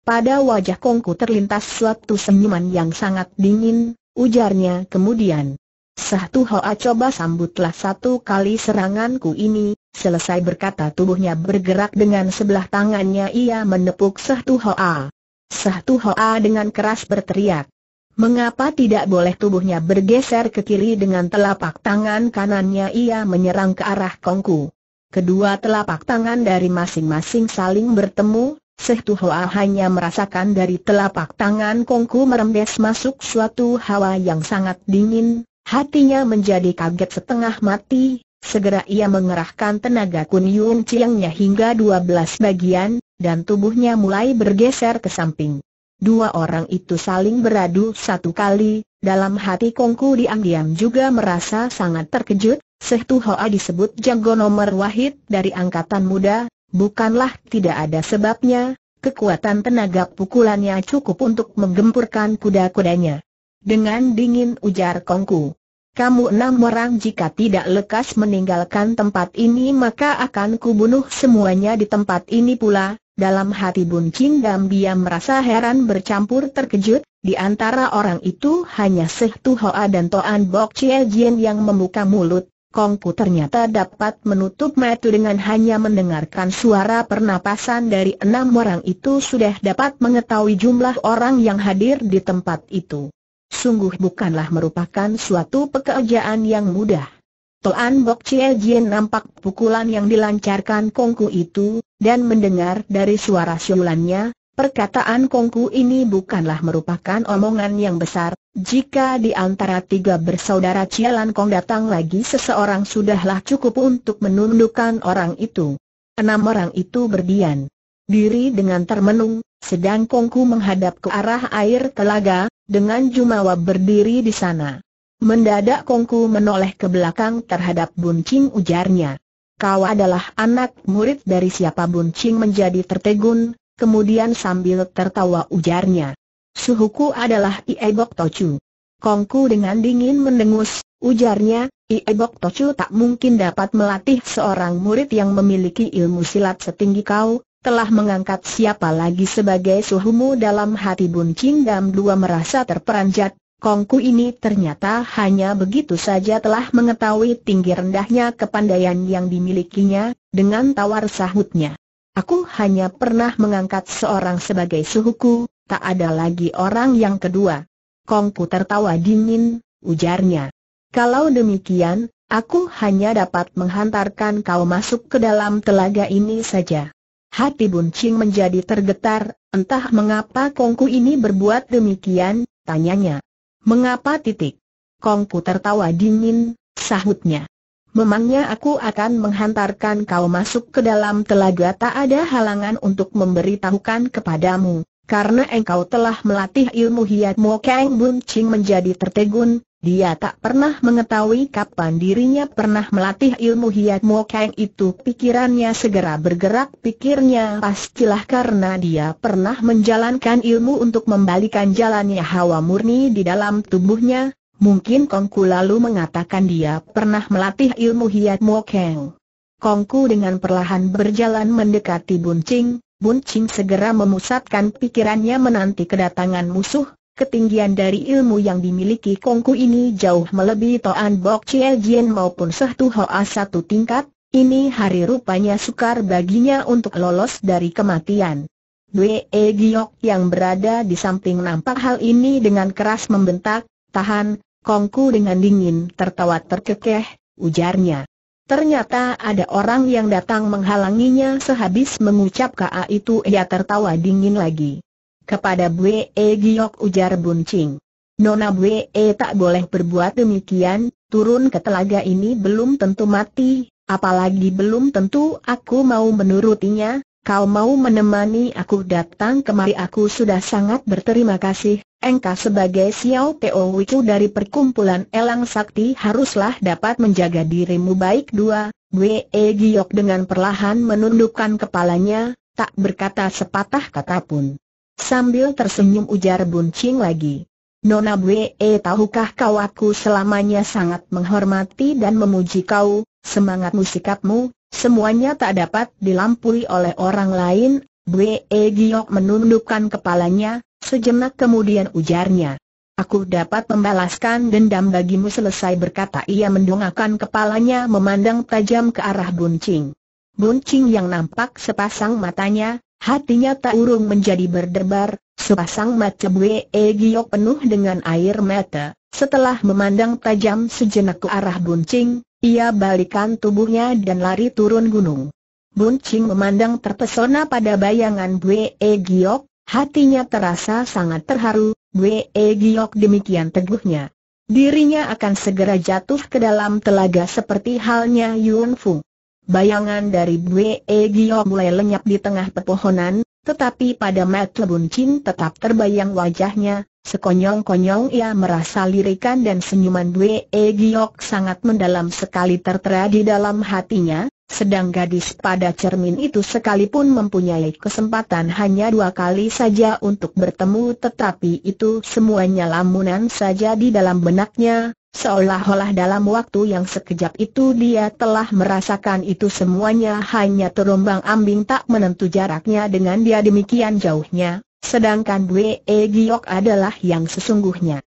Pada wajah Kongku terlintas suatu senyuman yang sangat dingin, ujarnya kemudian. Satu Hoa coba sambutlah satu kali seranganku ini, selesai berkata tubuhnya bergerak dengan sebelah tangannya ia menepuk Satu Hoa. Satu Hoa dengan keras berteriak. Mengapa tidak boleh tubuhnya bergeser ke kiri dengan telapak tangan kanannya ia menyerang ke arah Kongku. Kedua telapak tangan dari masing-masing saling bertemu, Sehtu Hoa hanya merasakan dari telapak tangan Kongku merembes masuk suatu hawa yang sangat dingin, hatinya menjadi kaget setengah mati, segera ia mengerahkan tenaga Kun Yun Chiangnya hingga 12 bagian, dan tubuhnya mulai bergeser ke samping. Dua orang itu saling beradu satu kali, dalam hati Kongku diam-diam juga merasa sangat terkejut, Seh Tuhoa disebut jago nomor wahid dari angkatan muda, bukanlah tidak ada sebabnya, kekuatan tenaga pukulannya cukup untuk menggempurkan kuda-kudanya. Dengan dingin ujar Kongku. Kamu enam orang jika tidak lekas meninggalkan tempat ini maka akan kubunuh semuanya di tempat ini pula, dalam hati Bun Gam dia merasa heran bercampur terkejut, di antara orang itu hanya Seh Hoa dan Toan Bok Chie Jien yang membuka mulut, Kong Kongku ternyata dapat menutup mata dengan hanya mendengarkan suara pernapasan dari enam orang itu sudah dapat mengetahui jumlah orang yang hadir di tempat itu. Sungguh bukanlah merupakan suatu pekerjaan yang mudah. Toan Bok Chie Jin nampak pukulan yang dilancarkan Kongku itu, dan mendengar dari suara siulannya, perkataan Kongku ini bukanlah merupakan omongan yang besar, jika di antara tiga bersaudara Cialan Kong datang lagi seseorang sudahlah cukup untuk menundukkan orang itu. Enam orang itu berdiam diri dengan termenung, sedang Kongku menghadap ke arah air telaga, dengan Jumawa berdiri di sana. Mendadak Kongku menoleh ke belakang terhadap Bun Ching ujarnya. Kau adalah anak murid dari siapa Bun Ching menjadi tertegun, kemudian sambil tertawa ujarnya. Suhuku adalah Iebok Tochu. Kongku dengan dingin mendengus, ujarnya, Iebok Tochu tak mungkin dapat melatih seorang murid yang memiliki ilmu silat setinggi kau, telah mengangkat siapa lagi sebagai suhumu dalam hati Bun Ching dan dua merasa terperanjat, Kongku ini ternyata hanya begitu saja telah mengetahui tinggi rendahnya kepandaian yang dimilikinya, dengan tawar sahutnya. Aku hanya pernah mengangkat seorang sebagai suhuku, tak ada lagi orang yang kedua. Kongku tertawa dingin, ujarnya. Kalau demikian, aku hanya dapat menghantarkan kau masuk ke dalam telaga ini saja. Hati Buncing menjadi tergetar, entah mengapa Kongku ini berbuat demikian, tanyanya. Mengapa titik? Kongku tertawa dingin, sahutnya. Memangnya aku akan menghantarkan kau masuk ke dalam telaga tak ada halangan untuk memberitahukan kepadamu, karena engkau telah melatih ilmu hiatmu Mo Kang Bun Ching menjadi tertegun, dia tak pernah mengetahui kapan dirinya pernah melatih ilmu Hiat mokeng itu pikirannya segera bergerak pikirnya pastilah karena dia pernah menjalankan ilmu untuk membalikan jalannya hawa murni di dalam tubuhnya, mungkin Kongku lalu mengatakan dia pernah melatih ilmu Hiat mokeng. Kongku dengan perlahan berjalan mendekati Buncing, Buncing segera memusatkan pikirannya menanti kedatangan musuh, Ketinggian dari ilmu yang dimiliki Kongku ini jauh melebihi Toan Bok Chie Jien maupun Sehtu Hoa satu tingkat, ini hari rupanya sukar baginya untuk lolos dari kematian. Dwe E Giok yang berada di samping nampak hal ini dengan keras membentak, tahan, Kongku dengan dingin tertawa terkekeh, ujarnya. Ternyata ada orang yang datang menghalanginya sehabis mengucap KA itu ia tertawa dingin lagi. Kepada Bwe e Giok ujar Buncing. Nona Bwe e tak boleh berbuat demikian, turun ke telaga ini belum tentu mati, apalagi belum tentu aku mau menurutinya, kau mau menemani aku datang kemari aku sudah sangat berterima kasih, engkau sebagai Xiao Teo Wicu dari perkumpulan Elang Sakti haruslah dapat menjaga dirimu baik dua, Bwe e Giok dengan perlahan menundukkan kepalanya, tak berkata sepatah kata pun. Sambil tersenyum ujar Buncing lagi. Nona Bwe, e, tahukah kau aku selamanya sangat menghormati dan memuji kau, semangatmu sikapmu, semuanya tak dapat dilampui oleh orang lain, Bwe e, Giok menundukkan kepalanya, sejenak kemudian ujarnya. Aku dapat membalaskan dendam bagimu selesai berkata ia mendongakkan kepalanya memandang tajam ke arah Buncing. Buncing yang nampak sepasang matanya, Hatinya tak urung menjadi berdebar, sepasang mata Bwe e Giok penuh dengan air mata. Setelah memandang tajam sejenak ke arah Buncing, ia balikan tubuhnya dan lari turun gunung. Buncing memandang terpesona pada bayangan Bwe e Giok, hatinya terasa sangat terharu, Bwe e Giok demikian teguhnya. Dirinya akan segera jatuh ke dalam telaga seperti halnya Yun Fu. Bayangan dari Bwe e Gio mulai lenyap di tengah pepohonan, tetapi pada mat lebun chin tetap terbayang wajahnya, sekonyong-konyong ia merasa lirikan dan senyuman Bwe e Giok sangat mendalam sekali tertera di dalam hatinya, sedang gadis pada cermin itu sekalipun mempunyai kesempatan hanya dua kali saja untuk bertemu tetapi itu semuanya lamunan saja di dalam benaknya, Seolah-olah dalam waktu yang sekejap itu dia telah merasakan itu semuanya hanya terombang ambing tak menentu jaraknya dengan dia demikian jauhnya, sedangkan Bue Giok adalah yang sesungguhnya.